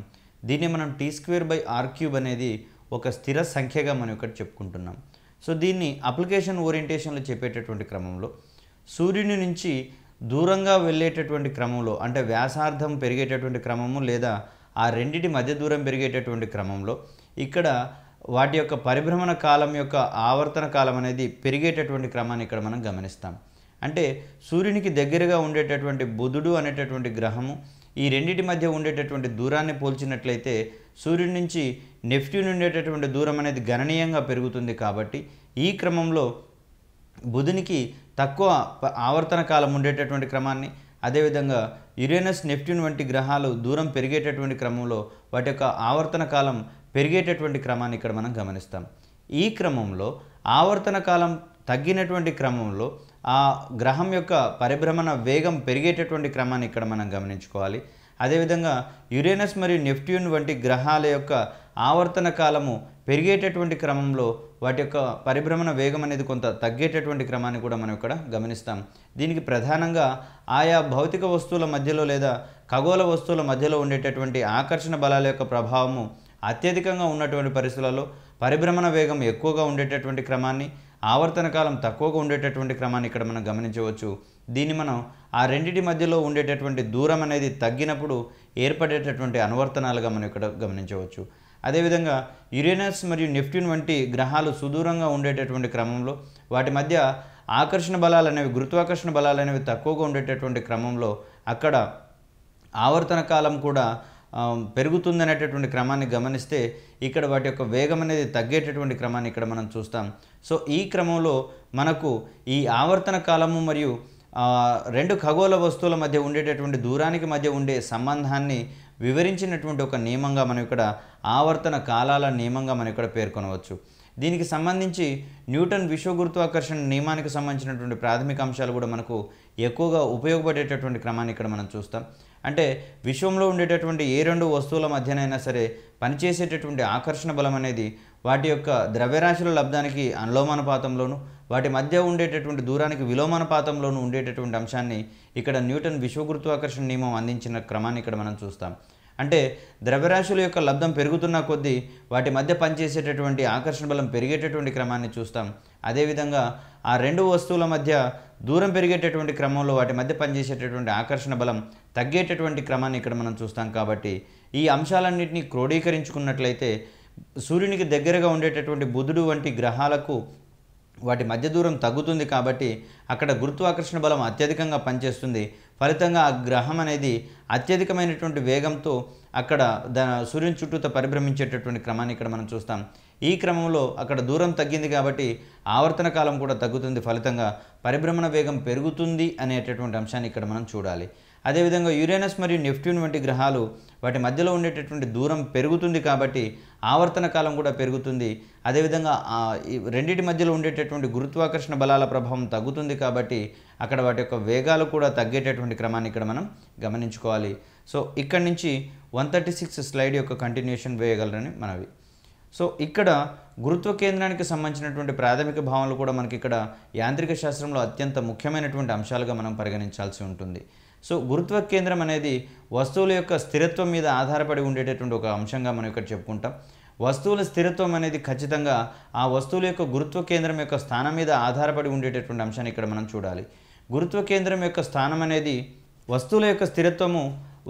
A: దీన్ని మనం T square by R cube అనేది ఒక స్థిర సంఖ్యగా మనం ఇక్కడ చెప్పుకుంటున్నాం సో దీన్ని అప్లికేషన్ ఓరియంటేషన్లో చెప్పేటటువంటి క్రమంలో సూర్యుని నుంచి దూరంగా వెళ్ళేటటువంటి క్రమంలో అంటే వ్యాసార్థం పెరిగేటటువంటి క్రమము లేదా ఆ రెండింటి మధ్య దూరం పెరిగేటటువంటి క్రమంలో ఇక్కడ వాటి యొక్క పరిభ్రమణ కాలం యొక్క ఆవర్తన కాలం అనేది పెరిగేటటువంటి క్రమాన్ని ఇక్కడ మనం గమనిస్తాం అంటే సూర్యునికి దగ్గరగా ఉండేటటువంటి బుధుడు అనేటటువంటి గ్రహము ఈ రెండింటి మధ్య ఉండేటటువంటి దూరాన్ని పోల్చినట్లయితే సూర్యుడి నుంచి నెఫ్ట్యూన్ ఉండేటటువంటి దూరం అనేది గణనీయంగా పెరుగుతుంది కాబట్టి ఈ క్రమంలో బుధునికి తక్కువ ఆవర్తన కాలం ఉండేటటువంటి క్రమాన్ని అదేవిధంగా యురేనస్ నెఫ్ట్యూన్ వంటి గ్రహాలు దూరం పెరిగేటటువంటి క్రమంలో వాటి యొక్క ఆవర్తన కాలం పెరిగేటటువంటి క్రమాన్ని ఇక్కడ మనం గమనిస్తాం ఈ క్రమంలో ఆవర్తన కాలం తగ్గినటువంటి క్రమంలో ఆ గ్రహం యొక్క పరిభ్రమణ వేగం పెరిగేటటువంటి క్రమాన్ని ఇక్కడ మనం గమనించుకోవాలి అదేవిధంగా యురేనస్ మరియు నెప్ట్యూన్ వంటి గ్రహాల యొక్క ఆవర్తన కాలము పెరిగేటటువంటి క్రమంలో వాటి యొక్క పరిభ్రమణ వేగం అనేది కొంత తగ్గేటటువంటి క్రమాన్ని కూడా మనం ఇక్కడ గమనిస్తాం దీనికి ప్రధానంగా ఆయా భౌతిక వస్తువుల మధ్యలో లేదా ఖగోళ వస్తువుల మధ్యలో ఉండేటటువంటి ఆకర్షణ బలాల యొక్క ప్రభావము అత్యధికంగా ఉన్నటువంటి పరిస్థితులలో పరిభ్రమణ వేగం ఎక్కువగా ఉండేటటువంటి క్రమాన్ని ఆవర్తన కాలం తక్కువగా ఉండేటటువంటి క్రమాన్ని ఇక్కడ మనం గమనించవచ్చు దీన్ని మనం ఆ రెండింటి మధ్యలో ఉండేటటువంటి దూరం అనేది తగ్గినప్పుడు ఏర్పడేటటువంటి అనువర్తనాలుగా మనం ఇక్కడ గమనించవచ్చు అదేవిధంగా యురేనస్ మరియు నెఫ్ట్యూన్ వంటి గ్రహాలు సుదూరంగా ఉండేటటువంటి క్రమంలో వాటి మధ్య ఆకర్షణ బలాలు అనేవి గురుత్వాకర్షణ బలాలు అనేవి తక్కువగా ఉండేటటువంటి క్రమంలో అక్కడ ఆవర్తన కాలం కూడా పెరుగుతుందనేటటువంటి క్రమాన్ని గమనిస్తే ఇక్కడ వాటి యొక్క వేగం అనేది తగ్గేటటువంటి క్రమాన్ని ఇక్కడ మనం చూస్తాం సో ఈ క్రమంలో మనకు ఈ ఆవర్తన కాలము మరియు రెండు ఖగోళ వస్తువుల మధ్య ఉండేటటువంటి దూరానికి మధ్య ఉండే సంబంధాన్ని వివరించినటువంటి ఒక నియమంగా మనం ఇక్కడ ఆవర్తన కాలాల నియమంగా మనం ఇక్కడ పేర్కొనవచ్చు దీనికి సంబంధించి న్యూటన్ విశ్వ గురుత్వాకర్షణ నియమానికి సంబంధించినటువంటి ప్రాథమిక అంశాలు కూడా మనకు ఎక్కువగా ఉపయోగపడేటటువంటి క్రమాన్ని ఇక్కడ మనం చూస్తాం అంటే విశ్వంలో ఉండేటటువంటి ఏ రెండు వస్తువుల మధ్యనైనా సరే పనిచేసేటటువంటి ఆకర్షణ బలం అనేది వాటి యొక్క ద్రవ్యరాశుల లబ్ధానికి అనులోమానుపాతంలోను వాటి మధ్య ఉండేటటువంటి దూరానికి విలోమానుపాతంలోను ఉండేటటువంటి అంశాన్ని ఇక్కడ న్యూటన్ విశ్వగురుత్వాకర్షణ నియమం అందించిన క్రమాన్ని ఇక్కడ మనం చూస్తాం అంటే ద్రవ్యరాశుల యొక్క లబ్ధం పెరుగుతున్న కొద్దీ వాటి మధ్య పనిచేసేటటువంటి ఆకర్షణ బలం పెరిగేటటువంటి క్రమాన్ని చూస్తాం అదేవిధంగా ఆ రెండు వస్తువుల మధ్య దూరం పెరిగేటటువంటి క్రమంలో వాటి మధ్య పనిచేసేటటువంటి ఆకర్షణ బలం తగ్గేటటువంటి క్రమాన్ని ఇక్కడ మనం చూస్తాం కాబట్టి ఈ అంశాలన్నింటినీ క్రోడీకరించుకున్నట్లయితే సూర్యునికి దగ్గరగా ఉండేటటువంటి బుధుడు వంటి గ్రహాలకు వాటి మధ్య దూరం తగ్గుతుంది కాబట్టి అక్కడ గురుత్వాకర్షణ బలం అత్యధికంగా పనిచేస్తుంది ఫలితంగా ఆ గ్రహం అనేది అత్యధికమైనటువంటి వేగంతో అక్కడ దా సూర్యుని చుట్టూతో పరిభ్రమించేటటువంటి క్రమాన్ని ఇక్కడ మనం చూస్తాం ఈ క్రమంలో అక్కడ దూరం తగ్గింది కాబట్టి ఆవర్తన కాలం కూడా తగ్గుతుంది ఫలితంగా పరిభ్రమణ వేగం పెరుగుతుంది అనేటటువంటి అంశాన్ని ఇక్కడ మనం చూడాలి అదేవిధంగా యురేనస్ మరియు నెఫ్ట్యూన్ వంటి గ్రహాలు వాటి మధ్యలో ఉండేటటువంటి దూరం పెరుగుతుంది కాబట్టి ఆవర్తన కాలం కూడా పెరుగుతుంది అదేవిధంగా రెండింటి మధ్యలో ఉండేటటువంటి గురుత్వాకర్షణ బలాల ప్రభావం తగ్గుతుంది కాబట్టి అక్కడ వాటి యొక్క వేగాలు కూడా తగ్గేటటువంటి క్రమాన్ని ఇక్కడ మనం గమనించుకోవాలి సో ఇక్కడి నుంచి వన్ థర్టీ సిక్స్ స్లైడ్ యొక్క కంటిన్యూషన్ వేయగలరని మనవి సో ఇక్కడ గురుత్వ కేంద్రానికి సంబంధించినటువంటి ప్రాథమిక భావనలు కూడా మనకి ఇక్కడ యాంత్రిక శాస్త్రంలో అత్యంత ముఖ్యమైనటువంటి అంశాలుగా మనం పరిగణించాల్సి ఉంటుంది సో గురుత్వ కేంద్రం అనేది వస్తువుల యొక్క స్థిరత్వం మీద ఆధారపడి ఉండేటటువంటి ఒక అంశంగా మనం ఇక్కడ చెప్పుకుంటాం వస్తువుల స్థిరత్వం అనేది ఖచ్చితంగా ఆ వస్తువుల యొక్క గురుత్వ కేంద్రం యొక్క స్థానం మీద ఆధారపడి ఉండేటటువంటి అంశాన్ని ఇక్కడ మనం చూడాలి గురుత్వ కేంద్రం యొక్క స్థానం అనేది వస్తువుల యొక్క స్థిరత్వము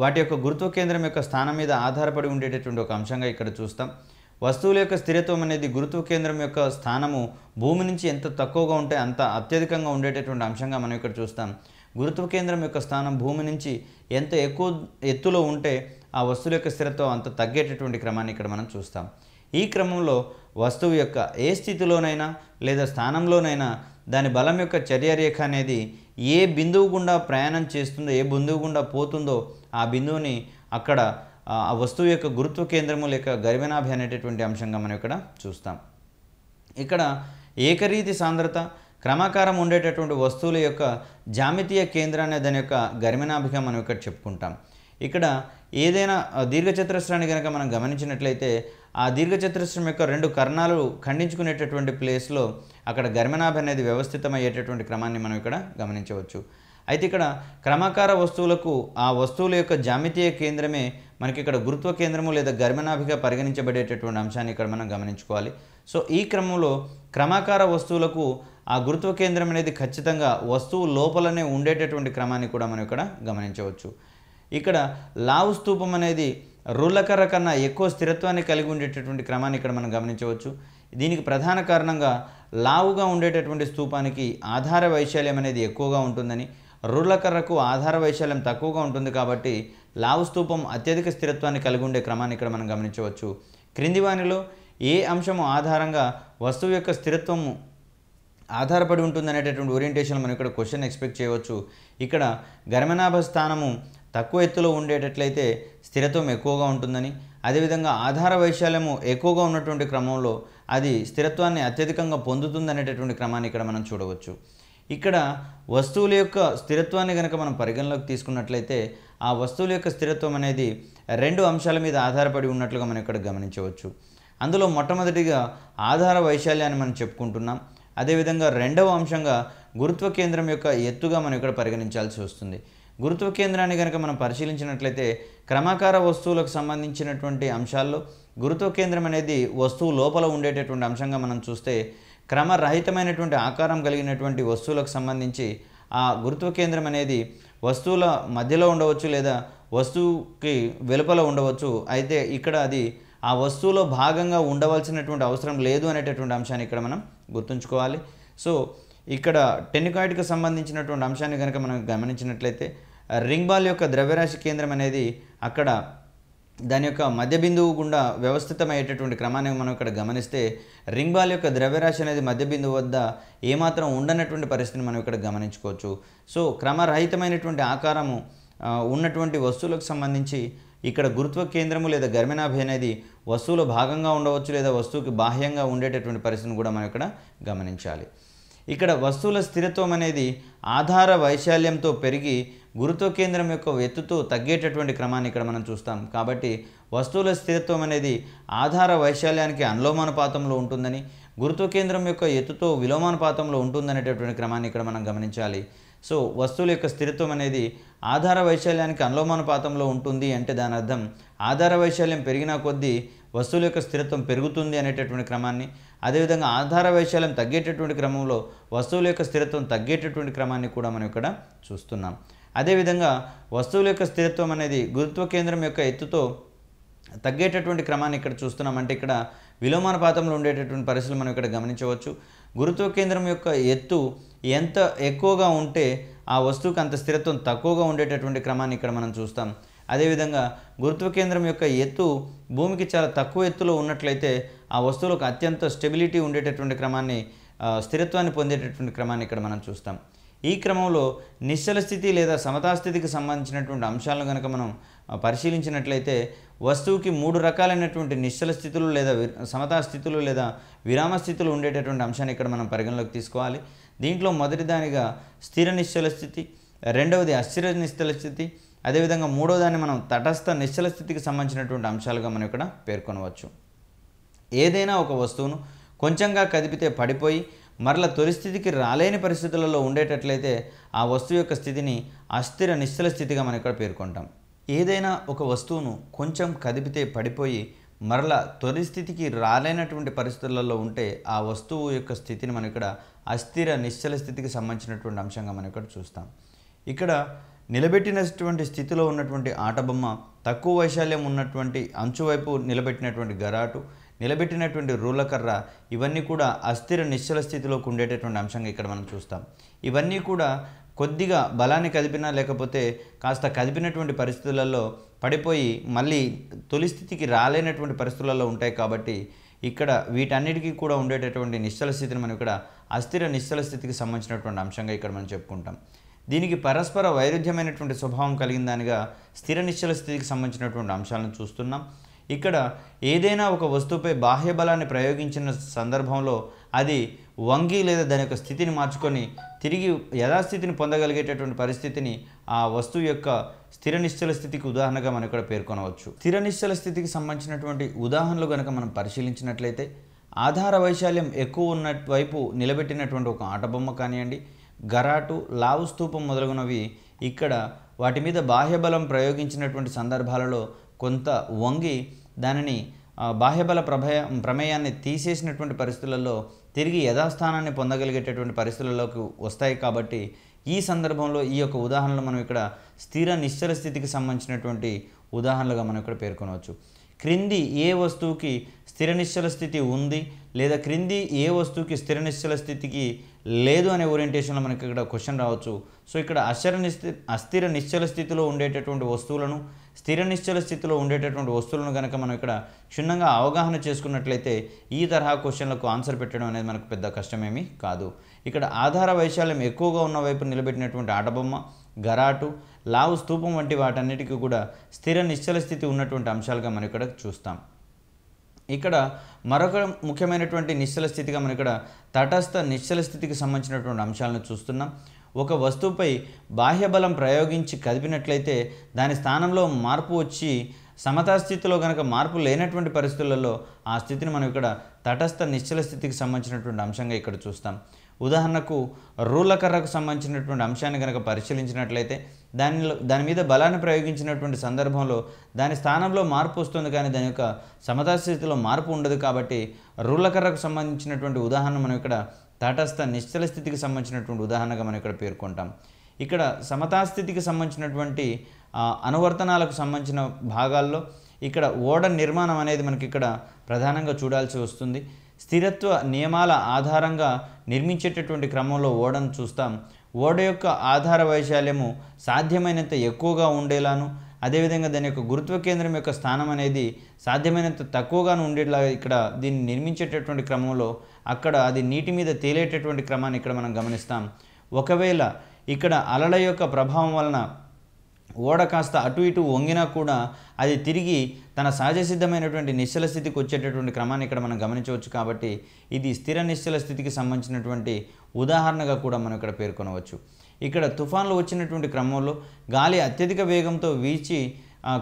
A: వాటి యొక్క గురుత్వ కేంద్రం యొక్క స్థానం మీద ఆధారపడి ఉండేటటువంటి ఒక అంశంగా ఇక్కడ చూస్తాం వస్తువుల యొక్క స్థిరత్వం అనేది గురుత్వ కేంద్రం యొక్క స్థానము భూమి నుంచి ఎంత తక్కువగా ఉంటే అంత అత్యధికంగా ఉండేటటువంటి అంశంగా మనం ఇక్కడ చూస్తాం గురుత్వ కేంద్రం యొక్క స్థానం భూమి నుంచి ఎంత ఎక్కువ ఎత్తులో ఉంటే ఆ వస్తువుల యొక్క స్థిరత్వం అంత తగ్గేటటువంటి క్రమాన్ని ఇక్కడ మనం చూస్తాం ఈ క్రమంలో వస్తువు యొక్క ఏ స్థితిలోనైనా లేదా స్థానంలోనైనా దాని బలం యొక్క చర్యరేఖ అనేది ఏ బిందువు గుండా ప్రయాణం చేస్తుందో ఏ బిందువు గుండా పోతుందో ఆ బిందువుని అక్కడ ఆ వస్తువు యొక్క గురుత్వ కేంద్రము లేక గరివెనాభి అనేటటువంటి అంశంగా మనం ఇక్కడ చూస్తాం ఇక్కడ ఏకరీతి సాంద్రత క్రమాకారం ఉండేటటువంటి వస్తువుల యొక్క జామితీయ కేంద్రాన్ని దాని యొక్క గరిమనాభిగా మనం ఇక్కడ చెప్పుకుంటాం ఇక్కడ ఏదైనా దీర్ఘచతురస్రాన్ని కనుక మనం గమనించినట్లయితే ఆ దీర్ఘచతురస్రం యొక్క రెండు కర్ణాలు ఖండించుకునేటటువంటి ప్లేస్లో అక్కడ గర్మనాభి అనేది వ్యవస్థితమయ్యేటటువంటి క్రమాన్ని మనం ఇక్కడ గమనించవచ్చు అయితే ఇక్కడ క్రమాకార వస్తువులకు ఆ వస్తువుల యొక్క జామితీయ కేంద్రమే మనకి ఇక్కడ గురుత్వ కేంద్రము లేదా గర్మనాభిగా పరిగణించబడేటటువంటి అంశాన్ని ఇక్కడ మనం గమనించుకోవాలి సో ఈ క్రమంలో క్రమాకార వస్తువులకు ఆ గురుత్వ కేంద్రం అనేది ఖచ్చితంగా వస్తువు లోపలనే ఉండేటటువంటి క్రమాన్ని కూడా మనం ఇక్కడ గమనించవచ్చు ఇక్కడ లావు స్తూపం అనేది రులకర్ర కన్నా ఎక్కువ స్థిరత్వాన్ని కలిగి ఉండేటటువంటి క్రమాన్ని ఇక్కడ మనం గమనించవచ్చు దీనికి ప్రధాన కారణంగా లావుగా ఉండేటటువంటి స్తూపానికి ఆధార వైశాల్యం అనేది ఎక్కువగా ఉంటుందని రూలకర్రకు ఆధార వైశాల్యం తక్కువగా ఉంటుంది కాబట్టి లావు స్థూపం అత్యధిక స్థిరత్వాన్ని కలిగి ఉండే క్రమాన్ని ఇక్కడ మనం గమనించవచ్చు క్రింది వాణిలో ఏ అంశము ఆధారంగా వస్తువు యొక్క స్థిరత్వము ఆధారపడి ఉంటుంది అనేటటువంటి ఓరియంటేషన్ మనం ఇక్కడ క్వశ్చన్ ఎక్స్పెక్ట్ చేయవచ్చు ఇక్కడ గర్మనాభ స్థానము తక్కువ ఎత్తులో ఉండేటట్లయితే స్థిరత్వం ఎక్కువగా ఉంటుందని అదేవిధంగా ఆధార వైశాల్యము ఎక్కువగా ఉన్నటువంటి క్రమంలో అది స్థిరత్వాన్ని అత్యధికంగా పొందుతుంది అనేటటువంటి క్రమాన్ని ఇక్కడ మనం చూడవచ్చు ఇక్కడ వస్తువుల యొక్క స్థిరత్వాన్ని కనుక మనం పరిగణలోకి తీసుకున్నట్లయితే ఆ వస్తువుల యొక్క స్థిరత్వం అనేది రెండు అంశాల మీద ఆధారపడి ఉన్నట్లుగా మనం ఇక్కడ గమనించవచ్చు అందులో మొట్టమొదటిగా ఆధార వైశాల్యాన్ని మనం చెప్పుకుంటున్నాం అదేవిధంగా రెండవ అంశంగా గురుత్వ కేంద్రం యొక్క ఎత్తుగా మనం ఇక్కడ పరిగణించాల్సి వస్తుంది గురుత్వ కేంద్రాన్ని కనుక మనం పరిశీలించినట్లయితే క్రమాకార వస్తువులకు సంబంధించినటువంటి అంశాల్లో గురుత్వ కేంద్రం అనేది వస్తువు లోపల ఉండేటటువంటి అంశంగా మనం చూస్తే క్రమరహితమైనటువంటి ఆకారం కలిగినటువంటి వస్తువులకు సంబంధించి ఆ గురుత్వ కేంద్రం అనేది వస్తువుల మధ్యలో ఉండవచ్చు లేదా వస్తువుకి వెలుపల ఉండవచ్చు అయితే ఇక్కడ అది ఆ వస్తువులో భాగంగా ఉండవలసినటువంటి అవసరం లేదు అనేటటువంటి అంశాన్ని ఇక్కడ మనం గుర్తుంచుకోవాలి సో ఇక్కడ టెనికాయిడ్కి సంబంధించినటువంటి అంశాన్ని కనుక మనం గమనించినట్లయితే రింగ్ బాల్ యొక్క ద్రవ్యరాశి కేంద్రం అనేది అక్కడ దాని యొక్క మధ్య బిందువు గుండా వ్యవస్థితమయ్యేటటువంటి క్రమాన్ని మనం ఇక్కడ గమనిస్తే రింగ్ బాల్ యొక్క ద్రవ్యరాశి అనేది మధ్య బిందువు వద్ద ఏమాత్రం ఉండనటువంటి పరిస్థితిని మనం ఇక్కడ గమనించుకోవచ్చు సో క్రమరహితమైనటువంటి ఆకారము ఉన్నటువంటి వస్తువులకు సంబంధించి ఇక్కడ గురుత్వ కేంద్రము లేదా గర్మినాభి అనేది వస్తువులో భాగంగా ఉండవచ్చు లేదా వస్తువుకి బాహ్యంగా ఉండేటటువంటి పరిస్థితిని కూడా మనం ఇక్కడ గమనించాలి ఇక్కడ వస్తువుల స్థిరత్వం అనేది ఆధార వైశాల్యంతో పెరిగి గురుత్వ కేంద్రం యొక్క ఎత్తుతో తగ్గేటటువంటి క్రమాన్ని ఇక్కడ మనం చూస్తాం కాబట్టి వస్తువుల స్థిరత్వం అనేది ఆధార వైశాల్యానికి అనులోమానుపాతంలో ఉంటుందని గురుత్వ కేంద్రం యొక్క ఎత్తుతో విలోమానుపాతంలో ఉంటుందనేటటువంటి క్రమాన్ని ఇక్కడ మనం గమనించాలి సో వస్తువుల యొక్క స్థిరత్వం అనేది ఆధార వైశాల్యానికి అనులోమానుపాతంలో ఉంటుంది అంటే దాని అర్థం ఆధార వైశాల్యం పెరిగిన కొద్దీ వస్తువుల యొక్క స్థిరత్వం పెరుగుతుంది అనేటటువంటి క్రమాన్ని అదేవిధంగా ఆధార వైశాల్యం తగ్గేటటువంటి క్రమంలో వస్తువుల యొక్క స్థిరత్వం తగ్గేటటువంటి క్రమాన్ని కూడా మనం ఇక్కడ చూస్తున్నాం అదేవిధంగా వస్తువుల యొక్క స్థిరత్వం అనేది గురుత్వ కేంద్రం యొక్క ఎత్తుతో తగ్గేటటువంటి క్రమాన్ని ఇక్కడ చూస్తున్నాం అంటే ఇక్కడ విలోమానుపాతంలో ఉండేటటువంటి పరిస్థితులు మనం ఇక్కడ గమనించవచ్చు గురుత్వ కేంద్రం యొక్క ఎత్తు ఎంత ఎక్కువగా ఉంటే ఆ వస్తువుకి అంత స్థిరత్వం తక్కువగా ఉండేటటువంటి క్రమాన్ని ఇక్కడ మనం చూస్తాం అదేవిధంగా గురుత్వ కేంద్రం యొక్క ఎత్తు భూమికి చాలా తక్కువ ఎత్తులో ఉన్నట్లయితే ఆ వస్తువులకు అత్యంత స్టెబిలిటీ ఉండేటటువంటి క్రమాన్ని స్థిరత్వాన్ని పొందేటటువంటి క్రమాన్ని ఇక్కడ మనం చూస్తాం ఈ క్రమంలో నిశ్చల స్థితి లేదా సమతా స్థితికి సంబంధించినటువంటి అంశాలను కనుక మనం పరిశీలించినట్లయితే వస్తువుకి మూడు రకాలైనటువంటి నిశ్చల స్థితులు లేదా సమతా స్థితులు లేదా విరామ స్థితులు ఉండేటటువంటి అంశాన్ని ఇక్కడ మనం పరిగణలోకి తీసుకోవాలి దీంట్లో మొదటిదానిగా స్థిర నిశ్చల స్థితి రెండవది అస్థిర నిశ్చల స్థితి అదేవిధంగా మూడవదాన్ని మనం తటస్థ నిశ్చల స్థితికి సంబంధించినటువంటి అంశాలుగా మనం ఇక్కడ పేర్కొనవచ్చు ఏదైనా ఒక వస్తువును కొంచెంగా కదిపితే పడిపోయి మరల తొలి స్థితికి రాలేని పరిస్థితులలో ఉండేటట్లయితే ఆ వస్తువు యొక్క స్థితిని అస్థిర నిశ్చల స్థితిగా మనం ఇక్కడ పేర్కొంటాం ఏదైనా ఒక వస్తువును కొంచెం కదిపితే పడిపోయి మరల తొలి స్థితికి రాలేనటువంటి పరిస్థితులలో ఉంటే ఆ వస్తువు యొక్క స్థితిని మనం ఇక్కడ అస్థిర నిశ్చల స్థితికి సంబంధించినటువంటి అంశంగా మనం ఇక్కడ చూస్తాం ఇక్కడ నిలబెట్టినటువంటి స్థితిలో ఉన్నటువంటి ఆటబొమ్మ తక్కువ వైశాల్యం ఉన్నటువంటి అంచువైపు నిలబెట్టినటువంటి గరాటు నిలబెట్టినటువంటి రూలకర్ర ఇవన్నీ కూడా అస్థిర నిశ్చల స్థితిలోకి ఉండేటటువంటి అంశంగా ఇక్కడ మనం చూస్తాం ఇవన్నీ కూడా కొద్దిగా బలాన్ని కదిపినా లేకపోతే కాస్త కదిపినటువంటి పరిస్థితులలో పడిపోయి మళ్ళీ తొలి స్థితికి రాలేనటువంటి పరిస్థితులలో ఉంటాయి కాబట్టి ఇక్కడ వీటన్నిటికీ కూడా ఉండేటటువంటి నిశ్చల స్థితిని మనం ఇక్కడ అస్థిర నిశ్చల స్థితికి సంబంధించినటువంటి అంశంగా ఇక్కడ మనం చెప్పుకుంటాం దీనికి పరస్పర వైరుధ్యమైనటువంటి స్వభావం కలిగిన దానిగా స్థిర నిశ్చల స్థితికి సంబంధించినటువంటి అంశాలను చూస్తున్నాం ఇక్కడ ఏదైనా ఒక వస్తువుపై బాహ్య బలాన్ని ప్రయోగించిన సందర్భంలో అది వంగి లేదా దాని యొక్క స్థితిని మార్చుకొని తిరిగి యథాస్థితిని పొందగలిగేటటువంటి పరిస్థితిని ఆ వస్తువు యొక్క స్థిర నిశ్చల స్థితికి ఉదాహరణగా మనం ఇక్కడ పేర్కొనవచ్చు స్థిర నిశ్చల స్థితికి సంబంధించినటువంటి ఉదాహరణలు కనుక మనం పరిశీలించినట్లయితే ఆధార వైశాల్యం ఎక్కువ ఉన్న వైపు నిలబెట్టినటువంటి ఒక ఆటబొమ్మ కానివ్వండి గరాటు లావు స్తూపం మొదలగునవి ఇక్కడ వాటి మీద బాహ్య బలం ప్రయోగించినటువంటి సందర్భాలలో కొంత వంగి దానిని బాహ్యబల ప్రభయ ప్రమేయాన్ని తీసేసినటువంటి పరిస్థితులలో తిరిగి యథాస్థానాన్ని పొందగలిగేటటువంటి పరిస్థితులలోకి వస్తాయి కాబట్టి ఈ సందర్భంలో ఈ యొక్క ఉదాహరణలు మనం ఇక్కడ స్థిర నిశ్చల స్థితికి సంబంధించినటువంటి ఉదాహరణలుగా మనం ఇక్కడ పేర్కొనవచ్చు క్రింది ఏ వస్తువుకి స్థిర నిశ్చల స్థితి ఉంది లేదా క్రింది ఏ వస్తువుకి స్థిర నిశ్చల స్థితికి లేదు అనే ఓరియంటేషన్లో మనకి ఇక్కడ క్వశ్చన్ రావచ్చు సో ఇక్కడ అశ్చర నిస్థి అస్థిర నిశ్చల స్థితిలో ఉండేటటువంటి వస్తువులను స్థిర నిశ్చల స్థితిలో ఉండేటటువంటి వస్తువులను కనుక మనం ఇక్కడ క్షుణ్ణంగా అవగాహన చేసుకున్నట్లయితే ఈ తరహా క్వశ్చన్లకు ఆన్సర్ పెట్టడం అనేది మనకు పెద్ద కష్టమేమీ కాదు ఇక్కడ ఆధార వైశాల్యం ఎక్కువగా ఉన్న వైపు నిలబెట్టినటువంటి ఆటబొమ్మ గరాటు లావు స్థూపం వంటి వాటన్నిటికీ కూడా స్థిర నిశ్చల స్థితి ఉన్నటువంటి అంశాలుగా మనం ఇక్కడ చూస్తాం ఇక్కడ మరొక ముఖ్యమైనటువంటి నిశ్చల స్థితిగా మనం ఇక్కడ తటస్థ నిశ్చల స్థితికి సంబంధించినటువంటి అంశాలను చూస్తున్నాం ఒక వస్తువుపై బాహ్య బలం ప్రయోగించి కదిపినట్లయితే దాని స్థానంలో మార్పు వచ్చి సమతా స్థితిలో కనుక మార్పు లేనటువంటి పరిస్థితులలో ఆ స్థితిని మనం ఇక్కడ తటస్థ నిశ్చల స్థితికి సంబంధించినటువంటి అంశంగా ఇక్కడ చూస్తాం ఉదాహరణకు రూలకర్రకు సంబంధించినటువంటి అంశాన్ని కనుక పరిశీలించినట్లయితే దానిలో దాని మీద బలాన్ని ప్రయోగించినటువంటి సందర్భంలో దాని స్థానంలో మార్పు వస్తుంది కానీ దాని యొక్క సమతా స్థితిలో మార్పు ఉండదు కాబట్టి రూలకర్రకు సంబంధించినటువంటి ఉదాహరణ మనం ఇక్కడ తటస్థ నిశ్చల స్థితికి సంబంధించినటువంటి ఉదాహరణగా మనం ఇక్కడ పేర్కొంటాం ఇక్కడ సమతాస్థితికి సంబంధించినటువంటి అనువర్తనాలకు సంబంధించిన భాగాల్లో ఇక్కడ ఓడ నిర్మాణం అనేది మనకి ఇక్కడ ప్రధానంగా చూడాల్సి వస్తుంది స్థిరత్వ నియమాల ఆధారంగా నిర్మించేటటువంటి క్రమంలో ఓడను చూస్తాం ఓడ యొక్క ఆధార వైశాల్యము సాధ్యమైనంత ఎక్కువగా ఉండేలాను అదేవిధంగా దాని యొక్క గురుత్వ కేంద్రం యొక్క స్థానం అనేది సాధ్యమైనంత తక్కువగాను ఉండేలా ఇక్కడ దీన్ని నిర్మించేటటువంటి క్రమంలో అక్కడ అది నీటి మీద తేలేటటువంటి క్రమాన్ని ఇక్కడ మనం గమనిస్తాం ఒకవేళ ఇక్కడ అలల యొక్క ప్రభావం వలన ఓడ కాస్త అటు ఇటు వంగినా కూడా అది తిరిగి తన సహజ సిద్ధమైనటువంటి నిశ్చల స్థితికి వచ్చేటటువంటి క్రమాన్ని ఇక్కడ మనం గమనించవచ్చు కాబట్టి ఇది స్థిర నిశ్చల స్థితికి సంబంధించినటువంటి ఉదాహరణగా కూడా మనం ఇక్కడ పేర్కొనవచ్చు ఇక్కడ తుఫాన్లు వచ్చినటువంటి క్రమంలో గాలి అత్యధిక వేగంతో వీచి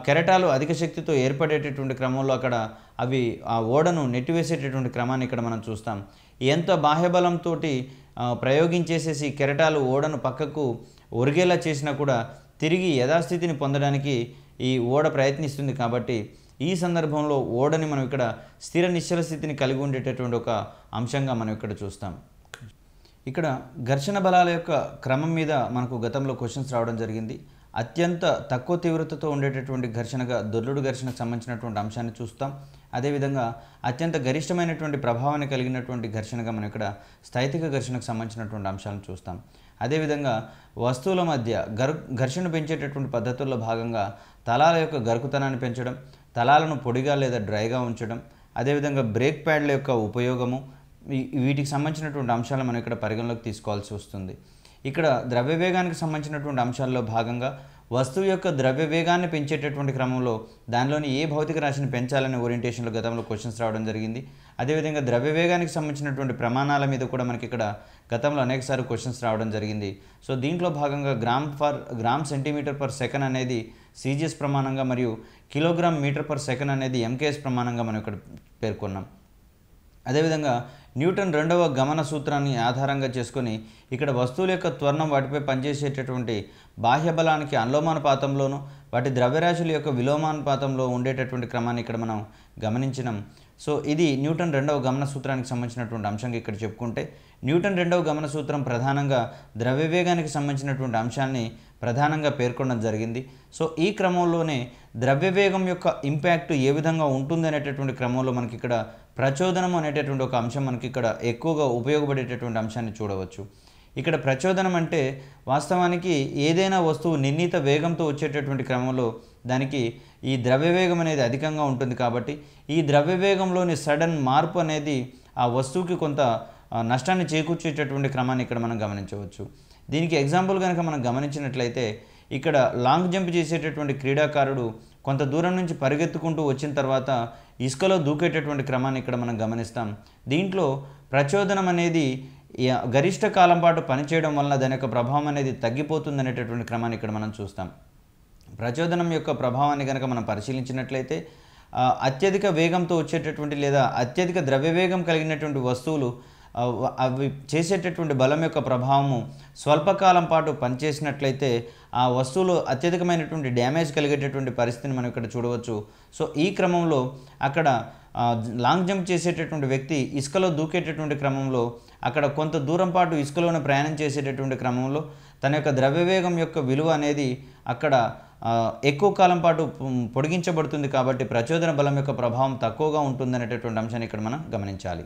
A: కెరటాలు అధిక శక్తితో ఏర్పడేటటువంటి క్రమంలో అక్కడ అవి ఆ ఓడను నెట్టివేసేటటువంటి క్రమాన్ని ఇక్కడ మనం చూస్తాం ఎంత బాహ్యబలంతో ప్రయోగించేసేసి కెరటాలు ఓడను పక్కకు ఒరిగేలా చేసినా కూడా తిరిగి యథాస్థితిని పొందడానికి ఈ ఓడ ప్రయత్నిస్తుంది కాబట్టి ఈ సందర్భంలో ఓడని మనం ఇక్కడ స్థిర నిశ్చల స్థితిని కలిగి ఉండేటటువంటి ఒక అంశంగా మనం ఇక్కడ చూస్తాం ఇక్కడ ఘర్షణ బలాల యొక్క క్రమం మీద మనకు గతంలో క్వశ్చన్స్ రావడం జరిగింది అత్యంత తక్కువ తీవ్రతతో ఉండేటటువంటి ఘర్షణగా దొర్లుడు ఘర్షణకు సంబంధించినటువంటి అంశాన్ని చూస్తాం అదేవిధంగా అత్యంత గరిష్టమైనటువంటి ప్రభావాన్ని కలిగినటువంటి ఘర్షణగా మనం ఇక్కడ స్థైతిక ఘర్షణకు సంబంధించినటువంటి అంశాలను చూస్తాం అదేవిధంగా వస్తువుల మధ్య గరు ఘర్షణ పెంచేటటువంటి పద్ధతుల్లో భాగంగా తలాల యొక్క గరుకుతనాన్ని పెంచడం తలాలను పొడిగా లేదా డ్రైగా ఉంచడం అదేవిధంగా బ్రేక్ ప్యాడ్ల యొక్క ఉపయోగము వీటికి సంబంధించినటువంటి అంశాలను మనం ఇక్కడ పరిగణలోకి తీసుకోవాల్సి వస్తుంది ఇక్కడ ద్రవ్యవేగానికి సంబంధించినటువంటి అంశాల్లో భాగంగా వస్తువు యొక్క ద్రవ్యవేగాన్ని పెంచేటటువంటి క్రమంలో దానిలోని ఏ భౌతిక రాశిని పెంచాలనే ఓరియంటేషన్లో గతంలో క్వశ్చన్స్ రావడం జరిగింది అదేవిధంగా ద్రవ్యవేగానికి సంబంధించినటువంటి ప్రమాణాల మీద కూడా మనకి ఇక్కడ గతంలో అనేకసారి క్వశ్చన్స్ రావడం జరిగింది సో దీంట్లో భాగంగా gram for gram centimetre per second అనేది సీజీఎస్ ప్రమాణంగా మరియు కిలోగ్రామ్ మీటర్ పర్ సెకండ్ అనేది ఎంకేఎస్ ప్రమాణంగా మనం ఇక్కడ పేర్కొన్నాం అదేవిధంగా న్యూటన్ రెండవ గమన సూత్రాన్ని ఆధారంగా చేసుకుని ఇక్కడ వస్తువుల యొక్క త్వరణం వాటిపై పనిచేసేటటువంటి బాహ్య బలానికి అనులోమానుపాతంలోనూ వాటి ద్రవ్యరాశుల యొక్క విలోమానుపాతంలో ఉండేటటువంటి క్రమాన్ని ఇక్కడ మనం గమనించినాం సో ఇది న్యూటన్ రెండవ గమన సూత్రానికి సంబంధించినటువంటి అంశంగా ఇక్కడ చెప్పుకుంటే న్యూటన్ రెండవ గమన సూత్రం ప్రధానంగా ద్రవ్యవేగానికి సంబంధించినటువంటి అంశాన్ని ప్రధానంగా పేర్కొనడం జరిగింది సో ఈ క్రమంలోనే ద్రవ్యవేగం యొక్క ఇంపాక్ట్ ఏ విధంగా ఉంటుంది అనేటటువంటి క్రమంలో మనకి ఇక్కడ ప్రచోదనం అనేటటువంటి ఒక అంశం మనకి ఇక్కడ ఎక్కువగా ఉపయోగపడేటటువంటి అంశాన్ని చూడవచ్చు ఇక్కడ ప్రచోదనం అంటే వాస్తవానికి ఏదైనా వస్తువు నిర్ణీత వేగంతో వచ్చేటటువంటి క్రమంలో దానికి ఈ ద్రవ్యవేగం అనేది అధికంగా ఉంటుంది కాబట్టి ఈ ద్రవ్యవేగంలోని సడన్ మార్పు అనేది ఆ వస్తువుకి కొంత నష్టాన్ని చేకూర్చేటటువంటి క్రమాన్ని ఇక్కడ మనం గమనించవచ్చు దీనికి ఎగ్జాంపుల్ కనుక మనం గమనించినట్లయితే ఇక్కడ లాంగ్ జంప్ చేసేటటువంటి క్రీడాకారుడు కొంత దూరం నుంచి పరిగెత్తుకుంటూ వచ్చిన తర్వాత ఇసుకలో దూకేటటువంటి క్రమాన్ని ఇక్కడ మనం గమనిస్తాం దీంట్లో ప్రచోదనం అనేది గరిష్ట కాలం పాటు పనిచేయడం వలన దాని యొక్క ప్రభావం అనేది తగ్గిపోతుంది అనేటటువంటి క్రమాన్ని ఇక్కడ మనం చూస్తాం ప్రచోదనం యొక్క ప్రభావాన్ని కనుక మనం పరిశీలించినట్లయితే అత్యధిక వేగంతో వచ్చేటటువంటి లేదా అత్యధిక ద్రవ్యవేగం కలిగినటువంటి వస్తువులు అవి చేసేటటువంటి బలం యొక్క ప్రభావము స్వల్పకాలం పాటు పనిచేసినట్లయితే ఆ వస్తువులు అత్యధికమైనటువంటి డ్యామేజ్ కలిగేటటువంటి పరిస్థితిని మనం ఇక్కడ చూడవచ్చు సో ఈ క్రమంలో అక్కడ లాంగ్ జంప్ చేసేటటువంటి వ్యక్తి ఇసుకలో దూకేటటువంటి క్రమంలో అక్కడ కొంత దూరం పాటు ఇసుకలోనే ప్రయాణం చేసేటటువంటి క్రమంలో తన యొక్క ద్రవ్యవేగం యొక్క విలువ అనేది అక్కడ ఎక్కువ కాలం పాటు పొడిగించబడుతుంది కాబట్టి ప్రచోదన బలం యొక్క ప్రభావం తక్కువగా ఉంటుందనేటటువంటి అంశాన్ని ఇక్కడ మనం గమనించాలి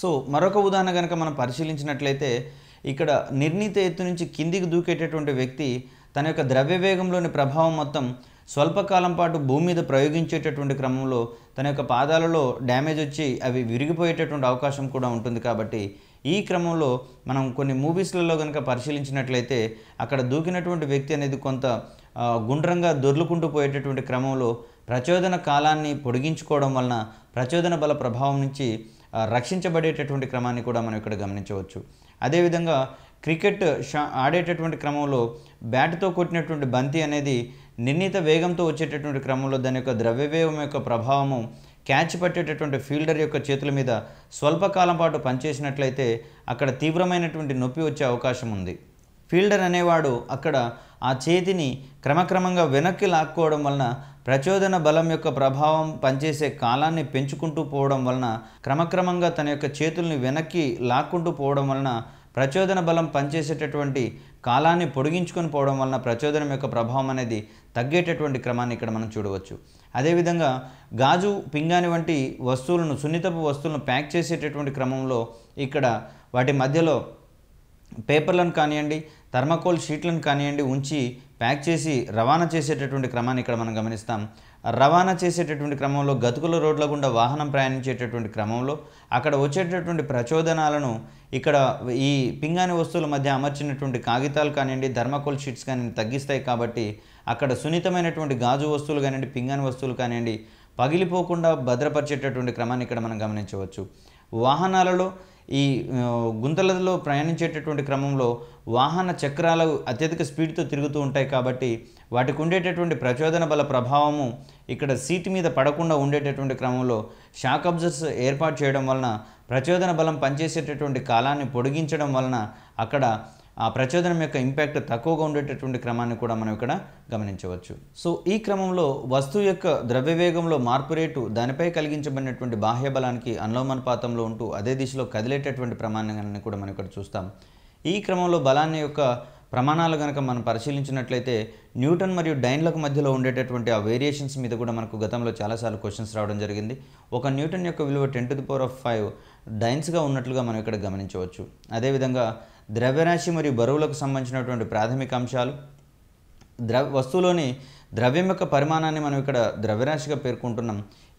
A: సో మరొక ఉదాహరణ కనుక మనం పరిశీలించినట్లయితే ఇక్కడ నిర్ణీత ఎత్తు నుంచి కిందికి దూకేటటువంటి వ్యక్తి తన యొక్క ద్రవ్యవేగంలోని ప్రభావం మొత్తం స్వల్పకాలం పాటు భూమి మీద ప్రయోగించేటటువంటి క్రమంలో తన యొక్క పాదాలలో డ్యామేజ్ వచ్చి అవి విరిగిపోయేటటువంటి అవకాశం కూడా ఉంటుంది కాబట్టి ఈ క్రమంలో మనం కొన్ని మూవీస్లలో కనుక పరిశీలించినట్లయితే అక్కడ దూకినటువంటి వ్యక్తి అనేది కొంత గుండ్రంగా దొర్లుకుంటూ పోయేటటువంటి క్రమంలో ప్రచోదన కాలాన్ని పొడిగించుకోవడం వలన ప్రచోదన బల ప్రభావం నుంచి రక్షించబడేటటువంటి క్రమాన్ని కూడా మనం ఇక్కడ గమనించవచ్చు అదేవిధంగా క్రికెట్ షా ఆడేటటువంటి క్రమంలో బ్యాట్తో కొట్టినటువంటి బంతి అనేది నిర్ణీత వేగంతో వచ్చేటటువంటి క్రమంలో దాని యొక్క ద్రవ్యవేగం యొక్క ప్రభావము క్యాచ్ పట్టేటటువంటి ఫీల్డర్ యొక్క చేతుల మీద స్వల్పకాలం పాటు పనిచేసినట్లయితే అక్కడ తీవ్రమైనటువంటి నొప్పి వచ్చే అవకాశం ఉంది ఫీల్డర్ అనేవాడు అక్కడ ఆ చేతిని క్రమక్రమంగా వెనక్కి లాక్కోవడం వలన ప్రచోదన బలం యొక్క ప్రభావం పనిచేసే కాలాన్ని పెంచుకుంటూ పోవడం వలన క్రమక్రమంగా తన యొక్క చేతుల్ని వెనక్కి లాక్కుంటూ పోవడం వలన ప్రచోదన బలం పనిచేసేటటువంటి కాలాన్ని పొడిగించుకొని పోవడం వలన ప్రచోదనం యొక్క ప్రభావం అనేది తగ్గేటటువంటి క్రమాన్ని ఇక్కడ మనం చూడవచ్చు అదేవిధంగా గాజు పింగాణి వంటి వస్తువులను సున్నితపు వస్తువులను ప్యాక్ చేసేటటువంటి క్రమంలో ఇక్కడ వాటి మధ్యలో పేపర్లను కానివ్వండి థర్మాకోల్ షీట్లను కానివ్వండి ఉంచి ప్యాక్ చేసి రవాణా చేసేటటువంటి క్రమాన్ని ఇక్కడ మనం గమనిస్తాం రవాణా చేసేటటువంటి క్రమంలో గతుకుల రోడ్ల గుండా వాహనం ప్రయాణించేటటువంటి క్రమంలో అక్కడ వచ్చేటటువంటి ప్రచోదనాలను ఇక్కడ ఈ పింగాణి వస్తువుల మధ్య అమర్చినటువంటి కాగితాలు కానివ్వండి ధర్మకోల్ షీట్స్ కానివ్వండి తగ్గిస్తాయి కాబట్టి అక్కడ సున్నితమైనటువంటి గాజు వస్తువులు కానివ్వండి పింగాణి వస్తువులు కానివ్వండి పగిలిపోకుండా భద్రపరిచేటటువంటి క్రమాన్ని ఇక్కడ మనం గమనించవచ్చు వాహనాలలో ఈ గుంతలలో ప్రయాణించేటటువంటి క్రమంలో వాహన చక్రాలు అత్యధిక స్పీడ్తో తిరుగుతూ ఉంటాయి కాబట్టి వాటికి ఉండేటటువంటి ప్రచోదన బల ప్రభావము ఇక్కడ సీటు మీద పడకుండా ఉండేటటువంటి క్రమంలో షాక్ అబ్జర్స్ ఏర్పాటు చేయడం వలన ప్రచోదన బలం పనిచేసేటటువంటి కాలాన్ని పొడిగించడం వలన అక్కడ ఆ ప్రచోదనం యొక్క ఇంపాక్ట్ తక్కువగా ఉండేటటువంటి క్రమాన్ని కూడా మనం ఇక్కడ గమనించవచ్చు సో ఈ క్రమంలో వస్తువు యొక్క ద్రవ్యవేగంలో మార్పు రేటు దానిపై కలిగించబడినటువంటి బాహ్య బలానికి అనులోమానుపాతంలో ఉంటూ అదే దిశలో కదిలేటటువంటి ప్రమాణాన్ని కూడా మనం ఇక్కడ చూస్తాం ఈ క్రమంలో బలాన్ని యొక్క ప్రమాణాలు కనుక మనం పరిశీలించినట్లయితే న్యూటన్ మరియు డైన్లకు మధ్యలో ఉండేటటువంటి ఆ వేరియేషన్స్ మీద కూడా మనకు గతంలో చాలాసార్లు క్వశ్చన్స్ రావడం జరిగింది ఒక న్యూటన్ యొక్క విలువ ten to the power of five డైన్స్గా ఉన్నట్లుగా మనం ఇక్కడ గమనించవచ్చు అదేవిధంగా ద్రవ్యరాశి మరియు బరువులకు సంబంధించినటువంటి ప్రాథమిక అంశాలు ద్రవ్య వస్తువులోని ద్రవ్యం యొక్క పరిమాణాన్ని మనం ఇక్కడ ద్రవ్యరాశిగా పేర్కొంటున్నాం